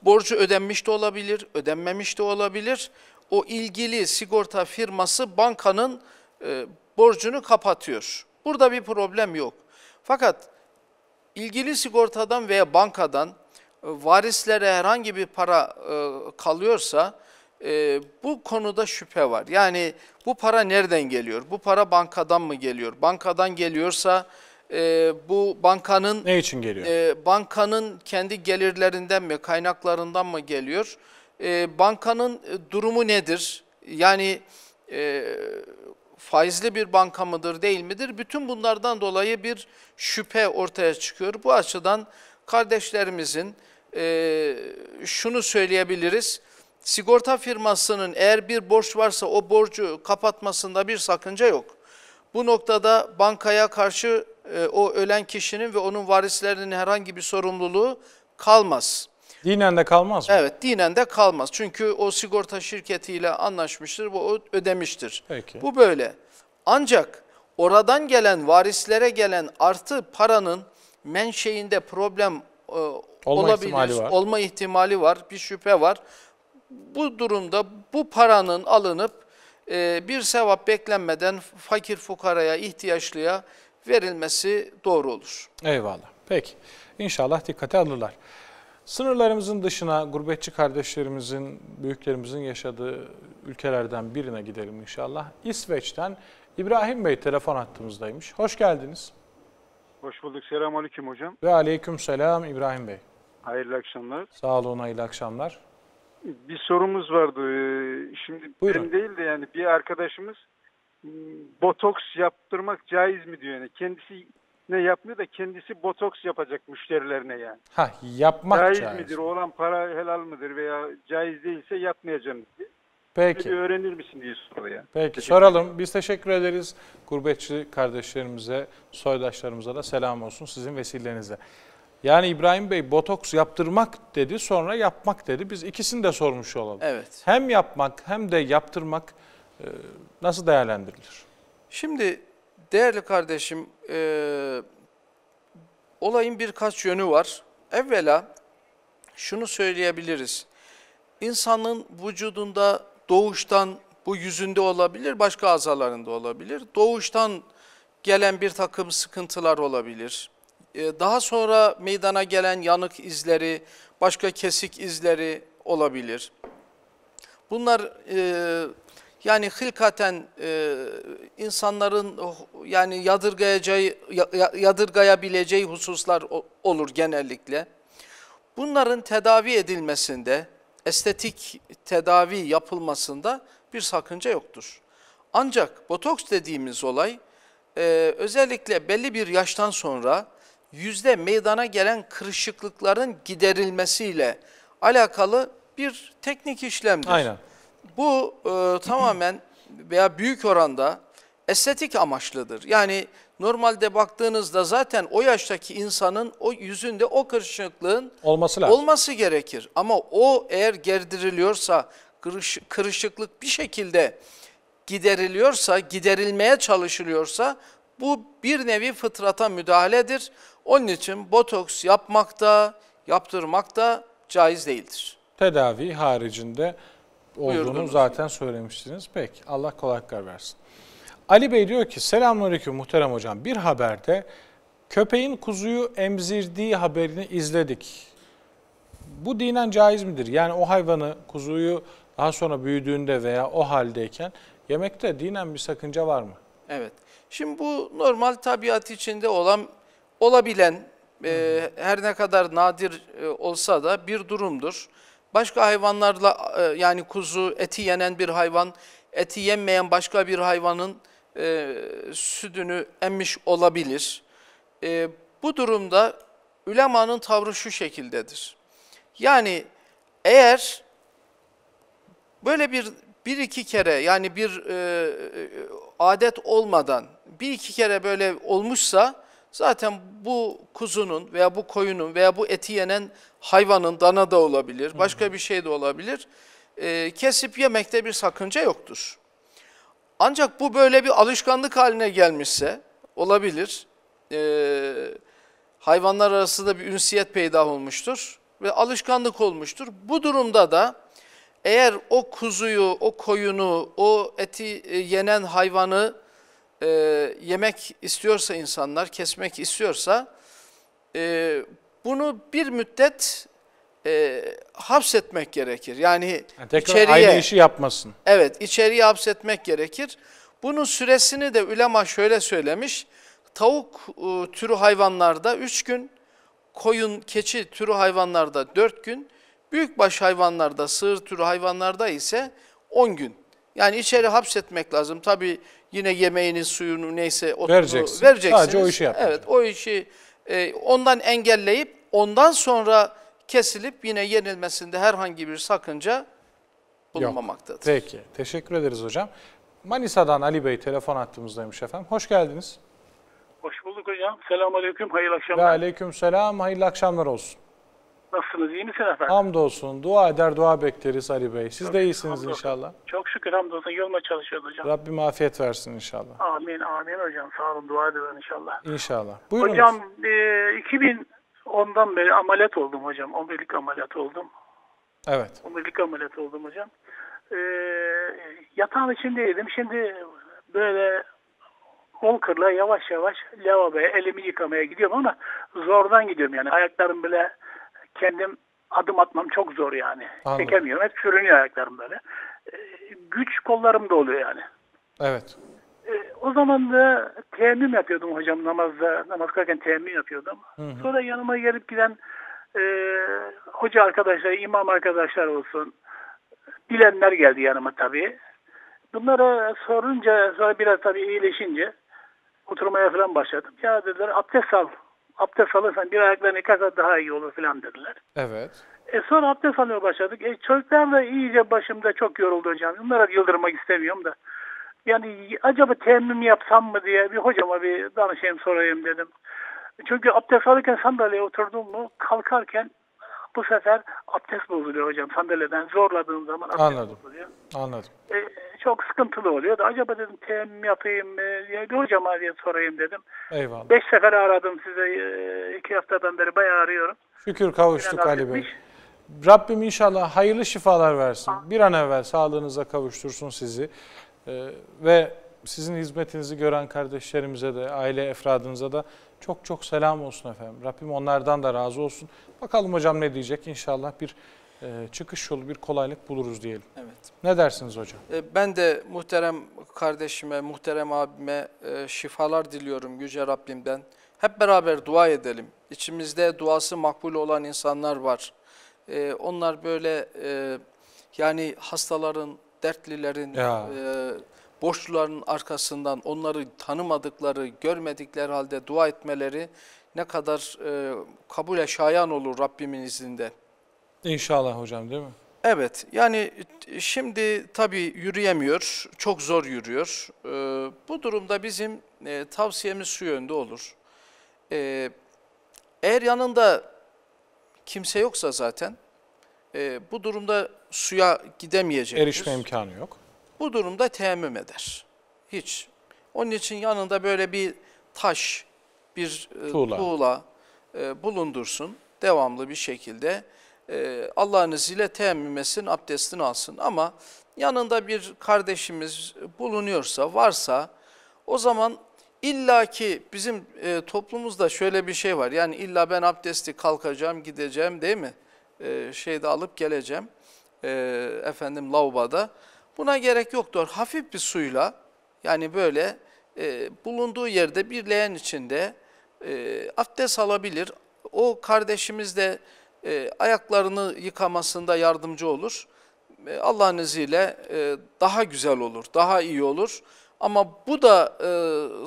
borcu ödenmiş de olabilir, ödenmemiş de olabilir. O ilgili sigorta firması bankanın e, borcunu kapatıyor. Burada bir problem yok. Fakat ilgili sigortadan veya bankadan e, varislere herhangi bir para e, kalıyorsa e, bu konuda şüphe var. Yani bu para nereden geliyor? Bu para bankadan mı geliyor? Bankadan geliyorsa bu bankanın ne için geliyor? bankanın kendi gelirlerinden mi, kaynaklarından mı geliyor? bankanın durumu nedir? Yani faizli bir banka mıdır, değil midir? Bütün bunlardan dolayı bir şüphe ortaya çıkıyor. Bu açıdan kardeşlerimizin e, şunu söyleyebiliriz. Sigorta firmasının eğer bir borç varsa o borcu kapatmasında bir sakınca yok. Bu noktada bankaya karşı e, o ölen kişinin ve onun varislerinin herhangi bir sorumluluğu kalmaz. Dinen de kalmaz mı? Evet dinen de kalmaz. Çünkü o sigorta şirketiyle anlaşmıştır, bu ödemiştir. Peki. Bu böyle. Ancak oradan gelen, varislere gelen artı paranın menşeinde problem e, olma olabilir, ihtimali var. olma ihtimali var, bir şüphe var. Bu durumda bu paranın alınıp e, bir sevap beklenmeden fakir fukaraya, ihtiyaçlıya verilmesi doğru olur. Eyvallah. Peki. İnşallah dikkate alırlar. Sınırlarımızın dışına gurbetçi kardeşlerimizin, büyüklerimizin yaşadığı ülkelerden birine gidelim inşallah. İsveç'ten İbrahim Bey telefon attığımızdaymış. Hoş geldiniz. Hoş bulduk. selam Aleyküm hocam. Ve Aleyküm Selam İbrahim Bey. Hayırlı akşamlar. Sağ olun, hayırlı akşamlar. Bir sorumuz vardı. Ee, şimdi Buyurun. benim değil de yani bir arkadaşımız hmm, botoks yaptırmak caiz mi diyor. Yani kendisi ne yapmıyor da kendisi botoks yapacak müşterilerine yani. Ha yapmak caiz. Caiz midir? Olan para helal mıdır veya caiz değilse yapmayacağım diye. Peki. Bir öğrenir misin diye soruyor. Peki soralım. Biz teşekkür ederiz. Gurbetçi kardeşlerimize, soydaşlarımıza da selam olsun sizin vesilenizle. Yani İbrahim Bey botoks yaptırmak dedi sonra yapmak dedi. Biz ikisini de sormuş olalım. Evet. Hem yapmak hem de yaptırmak e, nasıl değerlendirilir? Şimdi değerli kardeşim e, olayın birkaç yönü var. Evvela şunu söyleyebiliriz. İnsanın vücudunda doğuştan bu yüzünde olabilir, başka azalarında olabilir. Doğuştan gelen bir takım sıkıntılar olabilir. Ee, daha sonra meydana gelen yanık izleri, başka kesik izleri olabilir. Bunlar e, yani hılkaten e, insanların oh, yani yadırgayacağı, yadırgayabileceği hususlar olur genellikle. Bunların tedavi edilmesinde estetik tedavi yapılmasında bir sakınca yoktur. Ancak botoks dediğimiz olay e, özellikle belli bir yaştan sonra yüzde meydana gelen kırışıklıkların giderilmesiyle alakalı bir teknik işlemdir. Aynen. Bu e, tamamen veya büyük oranda estetik amaçlıdır. Yani normalde baktığınızda zaten o yaştaki insanın o yüzünde o kırışıklığın olması, lazım. olması gerekir. Ama o eğer gerdiriliyorsa, kırış, kırışıklık bir şekilde gideriliyorsa, giderilmeye çalışılıyorsa bu bir nevi fıtrata müdahaledir. Onun için botoks yapmak da, yaptırmak da caiz değildir. Tedavi haricinde olduğunu Buyurdunuz zaten söylemiştiniz. Peki Allah kolaylıklar versin. Ali Bey diyor ki selamünaleyküm muhterem hocam bir haberde köpeğin kuzuyu emzirdiği haberini izledik. Bu dinen caiz midir? Yani o hayvanı kuzuyu daha sonra büyüdüğünde veya o haldeyken yemekte dinen bir sakınca var mı? Evet. Şimdi bu normal tabiat içinde olan olabilen e, her ne kadar nadir e, olsa da bir durumdur. Başka hayvanlarla e, yani kuzu eti yenen bir hayvan, eti yenmeyen başka bir hayvanın e, südünü emmiş olabilir. E, bu durumda ülemanın tavrı şu şekildedir. Yani eğer böyle bir bir iki kere yani bir e, e, adet olmadan bir iki kere böyle olmuşsa zaten bu kuzunun veya bu koyunun veya bu eti yenen hayvanın dana da olabilir başka bir şey de olabilir e, kesip yemekte bir sakınca yoktur. Ancak bu böyle bir alışkanlık haline gelmişse olabilir. Ee, hayvanlar arasında bir ünsiyet peyda olmuştur ve alışkanlık olmuştur. Bu durumda da eğer o kuzuyu, o koyunu, o eti e, yenen hayvanı e, yemek istiyorsa insanlar, kesmek istiyorsa e, bunu bir müddet e, hapsetmek gerekir. Yani, yani tekrar içeriye, aynı işi yapmasın. Evet, içeriye hapsetmek gerekir. Bunun süresini de ulema şöyle söylemiş. Tavuk e, türü hayvanlarda 3 gün, koyun, keçi türü hayvanlarda 4 gün, büyükbaş hayvanlarda, sığır türü hayvanlarda ise 10 gün. Yani içeri hapsetmek lazım. Tabii yine yemeğini, suyunu neyse otunu vereceksin. vereceksiniz. Sadece o işi yapmak. Evet, o işi e, ondan engelleyip ondan sonra kesilip yine yenilmesinde herhangi bir sakınca bulunmamaktadır. Yok. Peki. Teşekkür ederiz hocam. Manisa'dan Ali Bey telefon attığımızdaymış efendim. Hoş geldiniz. Hoş bulduk hocam. Selamünaleyküm. Hayırlı akşamlar. Ve aleyküm selam. Hayırlı akşamlar olsun. Nasılsınız? İyi misiniz efendim? Hamdolsun. Dua eder, dua bekleriz Ali Bey. Siz Tabii, de iyisiniz inşallah. Çok şükür hamdolsun. Yoluma çalışıyoruz hocam. Rabbim afiyet versin inşallah. Amin, amin hocam. Sağ olun. Dua edin inşallah. İnşallah. Buyurun. Hocam 2000 e, Ondan beri ameliyat oldum hocam. Omurilik ameliyat oldum. Evet. Omurilik ameliyat oldum hocam. Ee, yatağın içindeydim. Şimdi böyle Volker'la yavaş yavaş lavaboya elimi yıkamaya gidiyorum ama zordan gidiyorum yani. Ayaklarım bile kendim adım atmam çok zor yani. Anladım. Çekemiyorum. Hep sürünüyor ayaklarım böyle. Ee, güç kollarımda oluyor yani. Evet. E, o zaman da teyemmüm yapıyordum hocam namazda. Namaz kılarken teyemmüm yapıyordum. Hı hı. Sonra yanıma gelip giden e, hoca arkadaşlar, imam arkadaşlar olsun. Bilenler geldi yanıma tabii. Bunlara sorunca, sonra biraz tabii iyileşince oturmaya falan başladım. Ya dediler abdest al. Abdest alırsan bir ayaklarını kadar daha iyi olur falan dediler. Evet. E sonra abdest almaya başladık. E çocuklar da iyice başımda çok yoruldu hocam. Bunlara yıldırmak istemiyorum da. Yani acaba teyemmüm yapsam mı diye bir hocama bir danışayım sorayım dedim. Çünkü abdest alırken sandalyeye oturdum mu kalkarken bu sefer abdest bozuluyor hocam sandalyeden zorladığım zaman abdest Anladım. bozuluyor. Anladım. E, çok sıkıntılı oluyor da acaba dedim teyemmüm yapayım mı diye bir hocama diye sorayım dedim. Eyvallah. Beş sefer aradım size iki haftadan beri bayağı arıyorum. Şükür kavuştuk Ali Bey. Rabbim inşallah hayırlı şifalar versin. Bir an evvel sağlığınıza kavuştursun sizi. Ee, ve sizin hizmetinizi gören kardeşlerimize de, aile efradınıza da çok çok selam olsun efendim. Rabbim onlardan da razı olsun. Bakalım hocam ne diyecek? inşallah bir e, çıkış yolu, bir kolaylık buluruz diyelim. Evet. Ne dersiniz hocam? E, ben de muhterem kardeşime, muhterem abime e, şifalar diliyorum Yüce Rabbim'den. Hep beraber dua edelim. İçimizde duası makbul olan insanlar var. Onlar böyle yani hastaların, dertlilerin, e, borçluların arkasından onları tanımadıkları, görmedikleri halde dua etmeleri ne kadar e, kabule şayan olur Rabbimin izinde İnşallah hocam değil mi? Evet yani şimdi tabii yürüyemiyor, çok zor yürüyor. E, bu durumda bizim e, tavsiyemiz şu yönde olur. E, eğer yanında kimse yoksa zaten e, bu durumda suya gidemeyecek. Erişme imkanı yok. Bu durumda teyemmüm eder. Hiç. Onun için yanında böyle bir taş, bir e, tuğla, tuğla e, bulundursun. Devamlı bir şekilde e, Allah'ın izniyle teyemmüm etsin, abdestini alsın. Ama yanında bir kardeşimiz bulunuyorsa, varsa o zaman illa ki bizim e, toplumumuzda şöyle bir şey var. Yani illa ben abdesti kalkacağım, gideceğim değil mi? E, şeyde alıp geleceğim e, efendim lavabada. Buna gerek yoktur. Hafif bir suyla yani böyle e, bulunduğu yerde bir leğen içinde e, abdest alabilir. O kardeşimiz de e, ayaklarını yıkamasında yardımcı olur. E, Allah'ın izniyle e, daha güzel olur, daha iyi olur. Ama bu da e,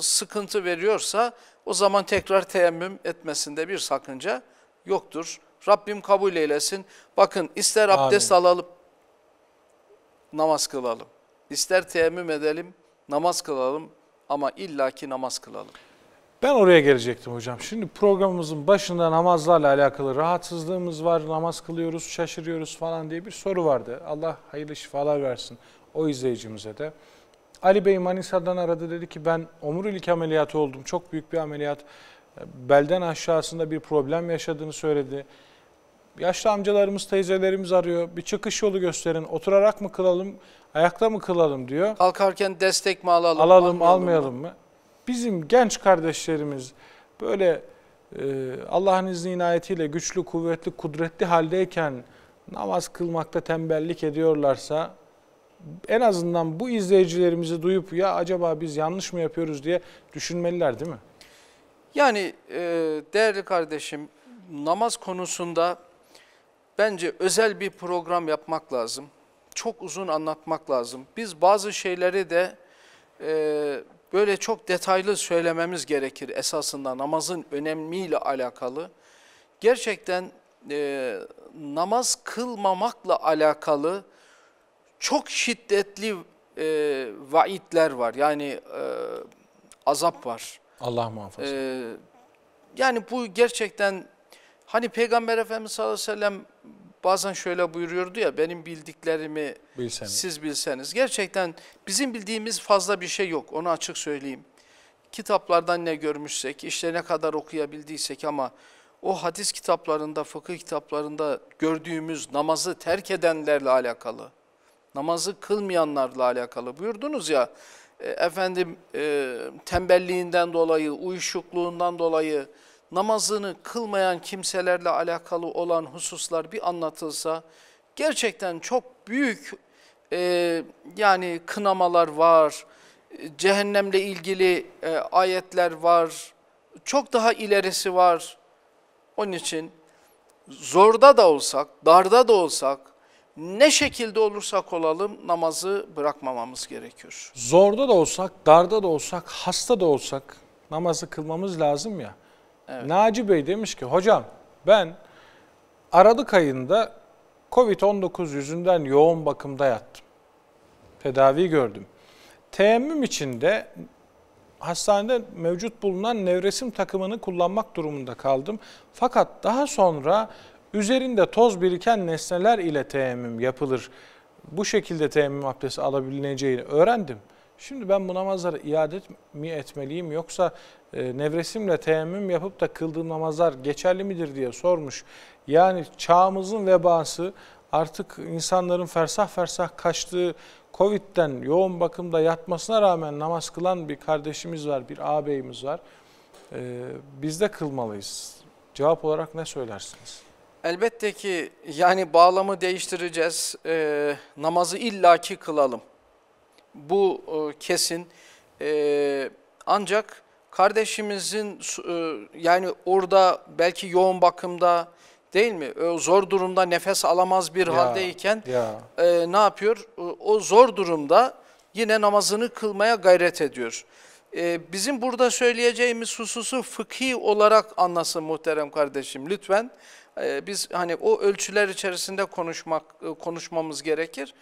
sıkıntı veriyorsa o zaman tekrar teyemmüm etmesinde bir sakınca yoktur. Rabbim kabul eylesin. Bakın ister abdest Amin. alalım, namaz kılalım. İster teyemmüm edelim, namaz kılalım ama illaki namaz kılalım. Ben oraya gelecektim hocam. Şimdi programımızın başında namazlarla alakalı rahatsızlığımız var, namaz kılıyoruz, şaşırıyoruz falan diye bir soru vardı. Allah hayırlı şifalar versin o izleyicimize de. Ali Bey Manisa'dan aradı dedi ki ben omurilik ameliyatı oldum. Çok büyük bir ameliyat. Belden aşağısında bir problem yaşadığını söyledi. Yaşlı amcalarımız, teyzelerimiz arıyor. Bir çıkış yolu gösterin. Oturarak mı kılalım, ayakta mı kılalım diyor. Kalkarken destek mi alalım? Alalım, almayalım, mı? mı? Bizim genç kardeşlerimiz böyle e, Allah'ın izni inayetiyle güçlü, kuvvetli, kudretli haldeyken namaz kılmakta tembellik ediyorlarsa en azından bu izleyicilerimizi duyup ya acaba biz yanlış mı yapıyoruz diye düşünmeliler değil mi? Yani e, değerli kardeşim namaz konusunda bence özel bir program yapmak lazım. Çok uzun anlatmak lazım. Biz bazı şeyleri de e, böyle çok detaylı söylememiz gerekir esasında namazın önemiyle alakalı. Gerçekten e, namaz kılmamakla alakalı çok şiddetli e, vaidler var. Yani e, azap var. Allah muhafaza. E, yani bu gerçekten Hani Peygamber Efendimiz sallallahu aleyhi ve sellem bazen şöyle buyuruyordu ya benim bildiklerimi Bilseniz. siz bilseniz. Gerçekten bizim bildiğimiz fazla bir şey yok onu açık söyleyeyim. Kitaplardan ne görmüşsek, işte ne kadar okuyabildiysek ama o hadis kitaplarında, fıkıh kitaplarında gördüğümüz namazı terk edenlerle alakalı, namazı kılmayanlarla alakalı buyurdunuz ya, e, efendim e, tembelliğinden dolayı, uyuşukluğundan dolayı, namazını kılmayan kimselerle alakalı olan hususlar bir anlatılsa gerçekten çok büyük e, yani kınamalar var, cehennemle ilgili e, ayetler var, çok daha ilerisi var. Onun için zorda da olsak, darda da olsak, ne şekilde olursak olalım namazı bırakmamamız gerekiyor. Zorda da olsak, darda da olsak, hasta da olsak namazı kılmamız lazım ya. Evet. Naci Bey demiş ki hocam ben Aralık ayında Covid-19 yüzünden yoğun bakımda yattım. Tedavi gördüm. Teemmüm içinde hastanede mevcut bulunan nevresim takımını kullanmak durumunda kaldım. Fakat daha sonra üzerinde toz biriken nesneler ile teemmüm yapılır. Bu şekilde teemmüm abdesti alabileceğini öğrendim. Şimdi ben bu namazları iade mi etmeliyim yoksa e, nevresimle teyemmüm yapıp da kıldığım namazlar geçerli midir diye sormuş. Yani çağımızın vebası artık insanların fersah fersah kaçtığı Covid'den yoğun bakımda yatmasına rağmen namaz kılan bir kardeşimiz var, bir ağabeyimiz var. E, biz de kılmalıyız. Cevap olarak ne söylersiniz? Elbette ki yani bağlamı değiştireceğiz. E, namazı illaki kılalım. Bu e, kesin. E, ancak kardeşimizin e, yani orada belki yoğun bakımda değil mi? zor durumda nefes alamaz bir ya, haldeyken ya. ne yapıyor? O zor durumda yine namazını kılmaya gayret ediyor. bizim burada söyleyeceğimiz hususu fıkhi olarak anlasın muhterem kardeşim lütfen. biz hani o ölçüler içerisinde konuşmak konuşmamız gerekir.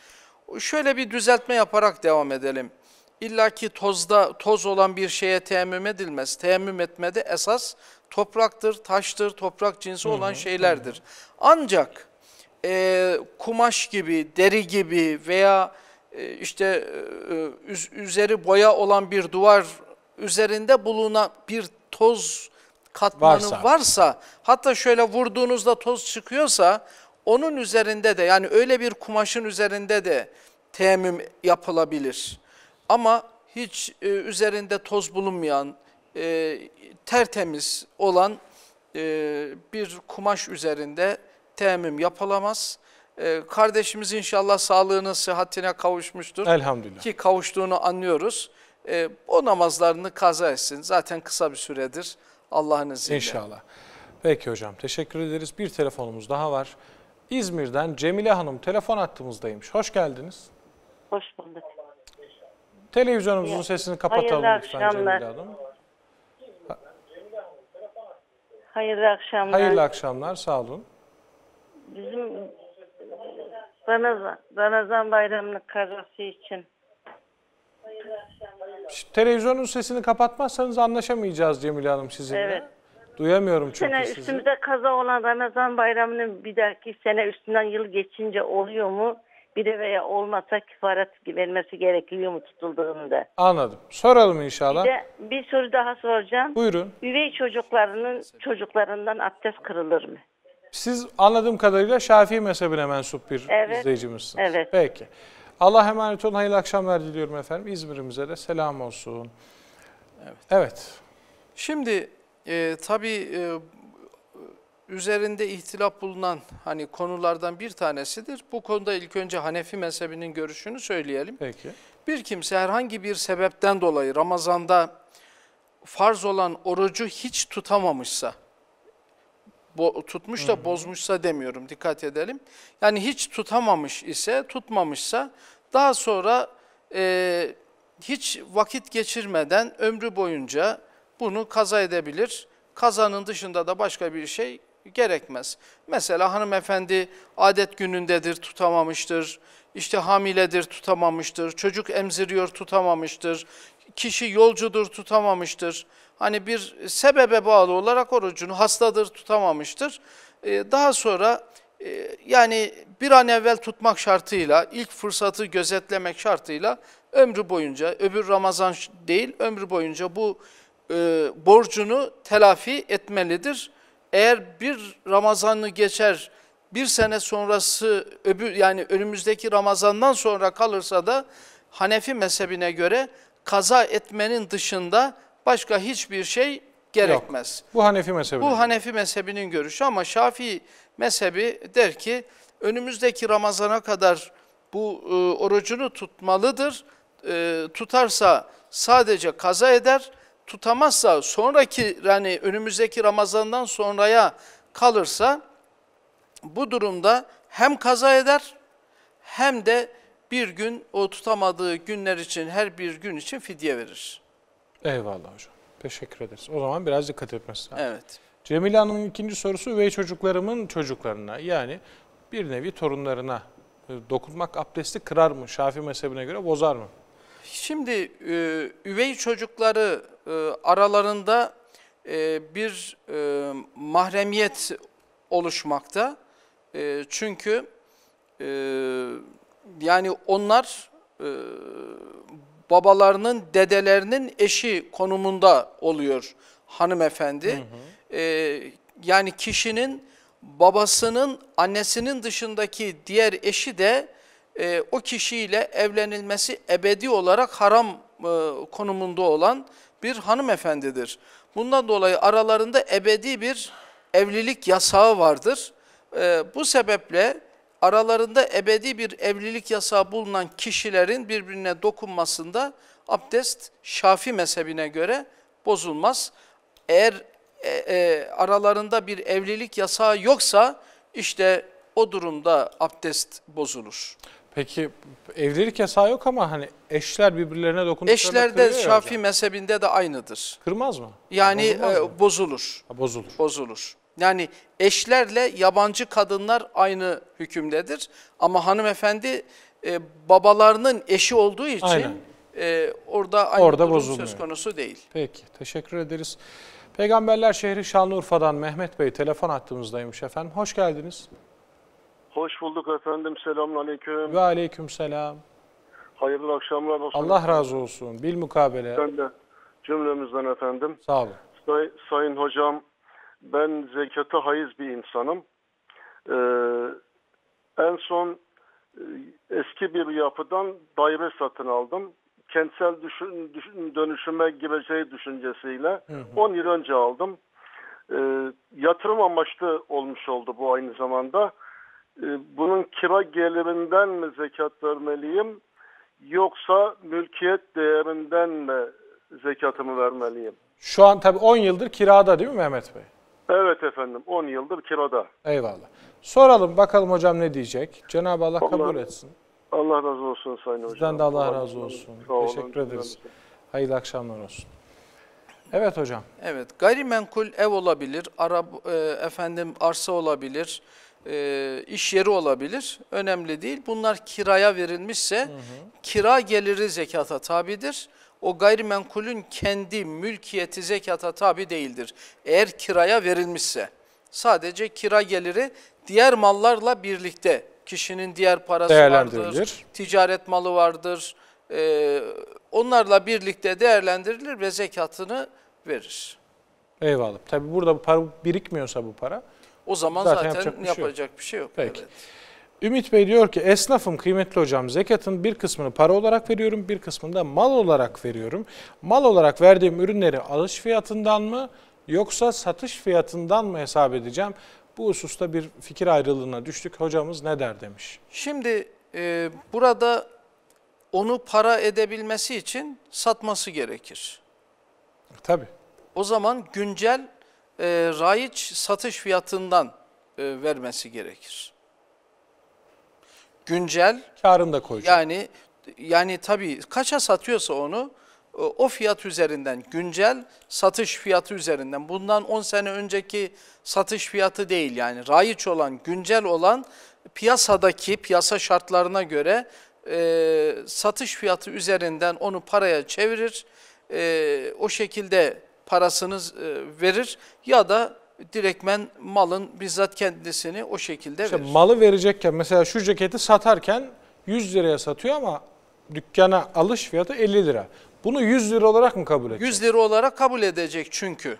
Şöyle bir düzeltme yaparak devam edelim. İlla ki tozda, toz olan bir şeye teyemmüm edilmez. Teyemmüm etmede esas topraktır, taştır, toprak cinsi hı hı, olan şeylerdir. Hı. Ancak e, kumaş gibi, deri gibi veya e, işte e, e üzeri boya olan bir duvar üzerinde bulunan bir toz katmanı varsa, varsa hatta şöyle vurduğunuzda toz çıkıyorsa onun üzerinde de yani öyle bir kumaşın üzerinde de temim yapılabilir. Ama hiç e, üzerinde toz bulunmayan, e, tertemiz olan e, bir kumaş üzerinde temim yapılamaz. E, kardeşimiz inşallah sağlığının sıhhatine kavuşmuştur. Elhamdülillah. Ki kavuştuğunu anlıyoruz. E, o namazlarını kaza etsin. Zaten kısa bir süredir Allah'ın izniyle. İnşallah. Peki hocam teşekkür ederiz. Bir telefonumuz daha var. İzmir'den Cemile Hanım telefon hattımızdaymış. Hoş geldiniz. Hoş bulduk. Televizyonumuzun sesini kapatalım Hayırlı lütfen akşamlar. Cemile Hanım. Hayırlı akşamlar. Hayırlı akşamlar, sağ olun. Bizim Ramazan, Ramazan bayramının kazası için. Şimdi televizyonun sesini kapatmazsanız anlaşamayacağız Cemile Hanım sizinle. Evet. Duyamıyorum çünkü sene sizi. üstümüze kaza olan Ramazan bayramının bir dahaki sene üstünden yıl geçince oluyor mu? Biri veya olmasa kifaret verilmesi gerekiyor mu tutulduğunda? Anladım. Soralım inşallah. Bir, de bir soru daha soracağım. Buyurun. Üvey çocuklarının çocuklarından abdest kırılır mı? Siz anladığım kadarıyla Şafii mezhebine mensup bir evet. izleyicimizsiniz. Evet. Peki. Allah emanet olun. Hayırlı akşamlar diliyorum efendim. İzmir'imize de selam olsun. Evet. evet. Şimdi e, tabii e, üzerinde ihtilaf bulunan hani konulardan bir tanesidir. Bu konuda ilk önce Hanefi mezhebinin görüşünü söyleyelim. Peki. Bir kimse herhangi bir sebepten dolayı Ramazan'da farz olan orucu hiç tutamamışsa, bo tutmuş da bozmuşsa demiyorum dikkat edelim. Yani hiç tutamamış ise, tutmamışsa daha sonra e, hiç vakit geçirmeden ömrü boyunca bunu kaza edebilir. Kazanın dışında da başka bir şey gerekmez. Mesela hanımefendi adet günündedir tutamamıştır, işte hamiledir tutamamıştır, çocuk emziriyor tutamamıştır, kişi yolcudur tutamamıştır. Hani bir sebebe bağlı olarak orucunu hastadır tutamamıştır. Ee, daha sonra e, yani bir an evvel tutmak şartıyla, ilk fırsatı gözetlemek şartıyla ömrü boyunca, öbür Ramazan değil ömrü boyunca bu e, borcunu telafi etmelidir. Eğer bir Ramazan'ı geçer, bir sene sonrası öbür yani önümüzdeki Ramazan'dan sonra kalırsa da Hanefi mezhebine göre kaza etmenin dışında başka hiçbir şey gerekmez. Yok, bu Hanefi mezhebi. Bu Hanefi mezhebinin görüşü ama Şafii mezhebi der ki önümüzdeki Ramazan'a kadar bu e, orucunu tutmalıdır. E, tutarsa sadece kaza eder tutamazsa sonraki yani önümüzdeki Ramazan'dan sonraya kalırsa bu durumda hem kaza eder hem de bir gün o tutamadığı günler için her bir gün için fidye verir. Eyvallah hocam. Teşekkür ederiz. O zaman biraz dikkat etmesi lazım. Evet. Cemil Hanım'ın ikinci sorusu ve çocuklarımın çocuklarına yani bir nevi torunlarına e, dokunmak abdesti kırar mı? Şafi mezhebine göre bozar mı? Şimdi e, üvey çocukları e, aralarında e, bir mahremiyet oluşmakta. çünkü yani onlar babalarının, dedelerinin eşi konumunda oluyor hanımefendi. Hı hı. yani kişinin babasının, annesinin dışındaki diğer eşi de e, o kişiyle evlenilmesi ebedi olarak haram e, konumunda olan bir hanımefendidir. Bundan dolayı aralarında ebedi bir evlilik yasağı vardır. E, bu sebeple aralarında ebedi bir evlilik yasağı bulunan kişilerin birbirine dokunmasında abdest Şafi mezhebine göre bozulmaz. Eğer e, e, aralarında bir evlilik yasağı yoksa işte o durumda abdest bozulur. Peki evlilik yasağı yok ama hani eşler birbirlerine dokunduklarında Eşler de kırıyor ya Şafii hocam. mezhebinde de aynıdır. Kırmaz mı? Yani Bozulmaz e, mı? bozulur. Ha, bozulur. Bozulur. Yani eşlerle yabancı kadınlar aynı hükümdedir. Ama hanımefendi e, babalarının eşi olduğu için e, orada aynı Orada durum bozulmuyor. söz konusu değil. Peki teşekkür ederiz. Peygamberler şehri Şanlıurfa'dan Mehmet Bey telefon attığımızdaymış efendim. Hoş geldiniz. Hoş bulduk efendim. Selamun aleyküm. Ve aleyküm selam. Hayırlı akşamlar. Olsun. Allah razı olsun. Bil mukabele. Ben de cümlemizden efendim. Sağ olun. Say, sayın hocam, ben zekata hayız bir insanım. Ee, en son e, eski bir yapıdan daire satın aldım. Kentsel düşün, düşün, dönüşüme gireceği düşüncesiyle hı hı. 10 yıl önce aldım. E, yatırım amaçlı olmuş oldu bu aynı zamanda. Ee, bunun kira gelirinden mi zekat vermeliyim yoksa mülkiyet değerinden mi zekatımı vermeliyim? Şu an tabii 10 yıldır kirada değil mi Mehmet Bey? Evet efendim 10 yıldır kirada. Eyvallah. Soralım bakalım hocam ne diyecek? Cenab-ı Allah, Allah kabul etsin. Allah razı olsun Sayın Hocam. Sizden de Allah, razı olsun. olsun. Teşekkür olun. ederiz. Şey. Hayırlı akşamlar olsun. Evet hocam. Evet gayrimenkul ev olabilir, arab, e, efendim arsa olabilir, e, iş yeri olabilir. Önemli değil. Bunlar kiraya verilmişse hı hı. kira geliri zekata tabidir. O gayrimenkulün kendi mülkiyeti zekata tabi değildir. Eğer kiraya verilmişse. Sadece kira geliri diğer mallarla birlikte kişinin diğer parası vardır, ticaret malı vardır. E, onlarla birlikte değerlendirilir ve zekatını verir. Eyvallah. Tabi burada para birikmiyorsa bu para o zaman zaten, zaten yapacak, bir şey yapacak yok. bir şey yok. Peki. Evet. Ümit Bey diyor ki esnafım kıymetli hocam zekatın bir kısmını para olarak veriyorum bir kısmını da mal olarak veriyorum. Mal olarak verdiğim ürünleri alış fiyatından mı yoksa satış fiyatından mı hesap edeceğim? Bu hususta bir fikir ayrılığına düştük. Hocamız ne der demiş. Şimdi e, burada onu para edebilmesi için satması gerekir. Tabii. O zaman güncel e, raiç satış fiyatından e, vermesi gerekir. Güncel. Karını da koyacak. Yani, yani tabii kaça satıyorsa onu o fiyat üzerinden güncel satış fiyatı üzerinden bundan 10 sene önceki satış fiyatı değil yani raiç olan güncel olan piyasadaki piyasa şartlarına göre e, satış fiyatı üzerinden onu paraya çevirir. E, o şekilde parasını e, verir ya da direktmen malın bizzat kendisini o şekilde işte verir. Malı verecekken mesela şu ceketi satarken 100 liraya satıyor ama dükkana alış fiyatı 50 lira. Bunu 100 lira olarak mı kabul edecek? 100 lira olarak kabul edecek çünkü.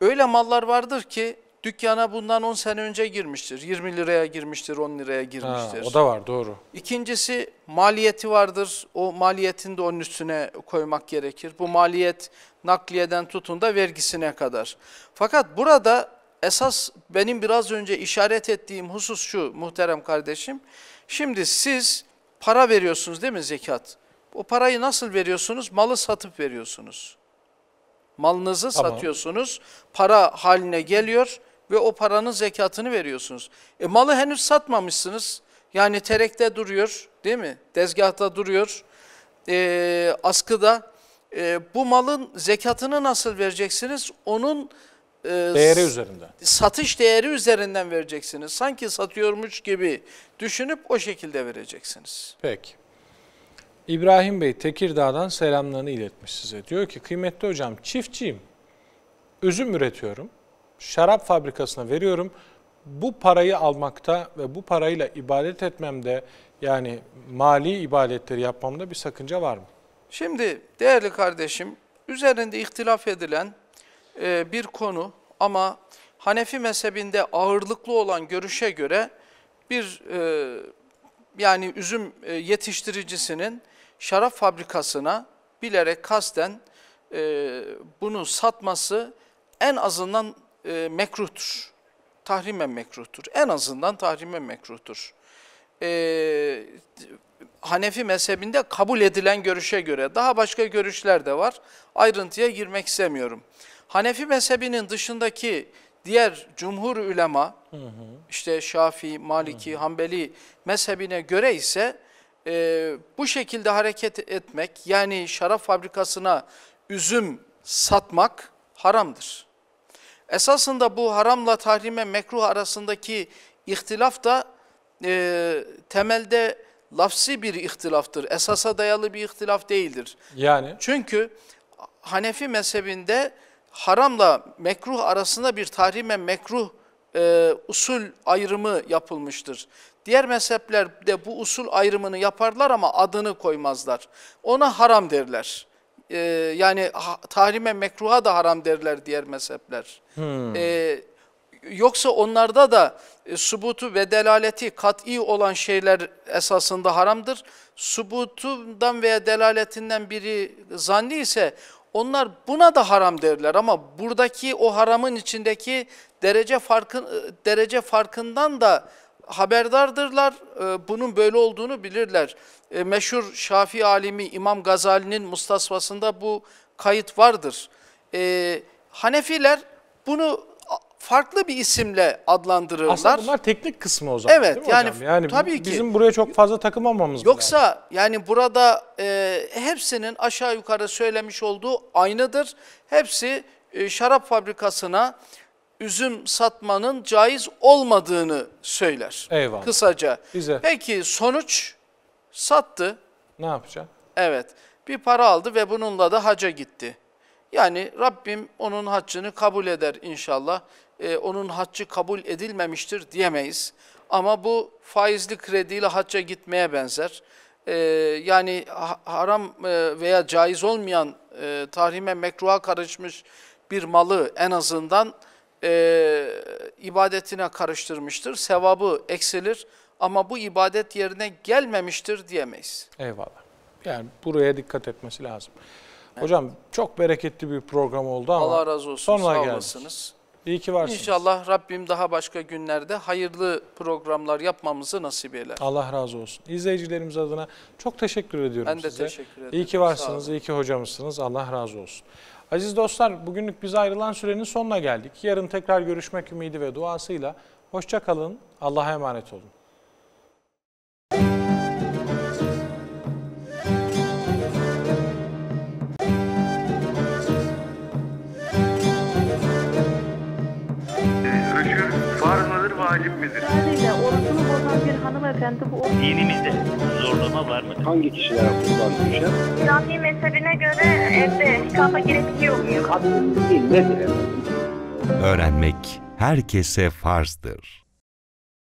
Öyle mallar vardır ki Dükkana bundan 10 sene önce girmiştir. 20 liraya girmiştir, 10 liraya girmiştir. Ha, o da var doğru. İkincisi maliyeti vardır. O maliyetin de onun üstüne koymak gerekir. Bu maliyet nakliyeden tutun da vergisine kadar. Fakat burada esas benim biraz önce işaret ettiğim husus şu muhterem kardeşim. Şimdi siz para veriyorsunuz değil mi zekat? O parayı nasıl veriyorsunuz? Malı satıp veriyorsunuz. Malınızı tamam. satıyorsunuz. Para haline geliyor ve o paranın zekatını veriyorsunuz. E malı henüz satmamışsınız. Yani terekte duruyor değil mi? Dezgahta duruyor. E, askıda. E, bu malın zekatını nasıl vereceksiniz? Onun e, değeri üzerinde. Satış değeri üzerinden vereceksiniz. Sanki satıyormuş gibi düşünüp o şekilde vereceksiniz. Peki. İbrahim Bey Tekirdağ'dan selamlarını iletmiş size. Diyor ki kıymetli hocam çiftçiyim. Üzüm üretiyorum şarap fabrikasına veriyorum. Bu parayı almakta ve bu parayla ibadet etmemde yani mali ibadetleri yapmamda bir sakınca var mı? Şimdi değerli kardeşim üzerinde ihtilaf edilen e, bir konu ama Hanefi mezhebinde ağırlıklı olan görüşe göre bir e, yani üzüm e, yetiştiricisinin şarap fabrikasına bilerek kasten e, bunu satması en azından e, mekruhtur. Tahrimen mekruhtur. En azından tahrimen mekruhtur. E, Hanefi mezhebinde kabul edilen görüşe göre, daha başka görüşler de var. Ayrıntıya girmek istemiyorum. Hanefi mezhebinin dışındaki diğer cumhur ülema, hı hı. işte Şafii, Maliki, hı hı. Hanbeli mezhebine göre ise e, bu şekilde hareket etmek, yani şarap fabrikasına üzüm satmak haramdır. Esasında bu haramla tahrime mekruh arasındaki ihtilaf da e, temelde lafsi bir ihtilaftır. Esasa dayalı bir ihtilaf değildir. Yani? Çünkü Hanefi mezhebinde haramla mekruh arasında bir tahrime mekruh e, usul ayrımı yapılmıştır. Diğer mezhepler de bu usul ayrımını yaparlar ama adını koymazlar. Ona haram derler e, yani ha, tahrime mekruha da haram derler diğer mezhepler. Hmm. E, yoksa onlarda da e, subutu ve delaleti kat'i olan şeyler esasında haramdır. Subutundan veya delaletinden biri zanni ise onlar buna da haram derler ama buradaki o haramın içindeki derece farkın e, derece farkından da haberdardırlar, e, bunun böyle olduğunu bilirler. E, meşhur Şafii alimi İmam Gazali'nin mustasvasında bu kayıt vardır. E, Hanefiler bunu farklı bir isimle adlandırırlar. Aslında bunlar teknik kısmı o zaman evet, yani, Yani tabii bizim ki. bizim buraya çok fazla takılmamamız Yoksa lazım. yani burada e, hepsinin aşağı yukarı söylemiş olduğu aynıdır. Hepsi e, şarap fabrikasına üzüm satmanın caiz olmadığını söyler. Eyvallah. Kısaca. Bize. Peki sonuç sattı. Ne yapacak? Evet. Bir para aldı ve bununla da haca gitti. Yani Rabbim onun haccını kabul eder inşallah. Ee, onun haccı kabul edilmemiştir diyemeyiz. Ama bu faizli krediyle hacca gitmeye benzer. Ee, yani haram e, veya caiz olmayan e, tahrime mekruha karışmış bir malı en azından e, ibadetine karıştırmıştır. Sevabı eksilir ama bu ibadet yerine gelmemiştir diyemeyiz. Eyvallah. Yani buraya dikkat etmesi lazım. Evet. Hocam çok bereketli bir program oldu ama Allah razı olsun. Sonuna sağ olasınız. İyi ki varsınız. İnşallah Rabbim daha başka günlerde hayırlı programlar yapmamızı nasip eyler. Allah razı olsun. İzleyicilerimiz adına çok teşekkür ediyorum ben size. Ben de teşekkür ederim. İyi ki varsınız, iyi ki hocamızsınız. Allah razı olsun. Aziz dostlar bugünlük bize ayrılan sürenin sonuna geldik. Yarın tekrar görüşmek ümidi ve duasıyla hoşçakalın. Allah'a emanet olun. vacibimizdir. Sadece orucunu bozan bir hanımefendi bu Dinimizde zorlama var mı? Hangi kişiler kurban düşer? İslami mezhebine göre evde kafa gerekiyor muyum? Kadın değil nedir? Öğrenmek herkese farzdır.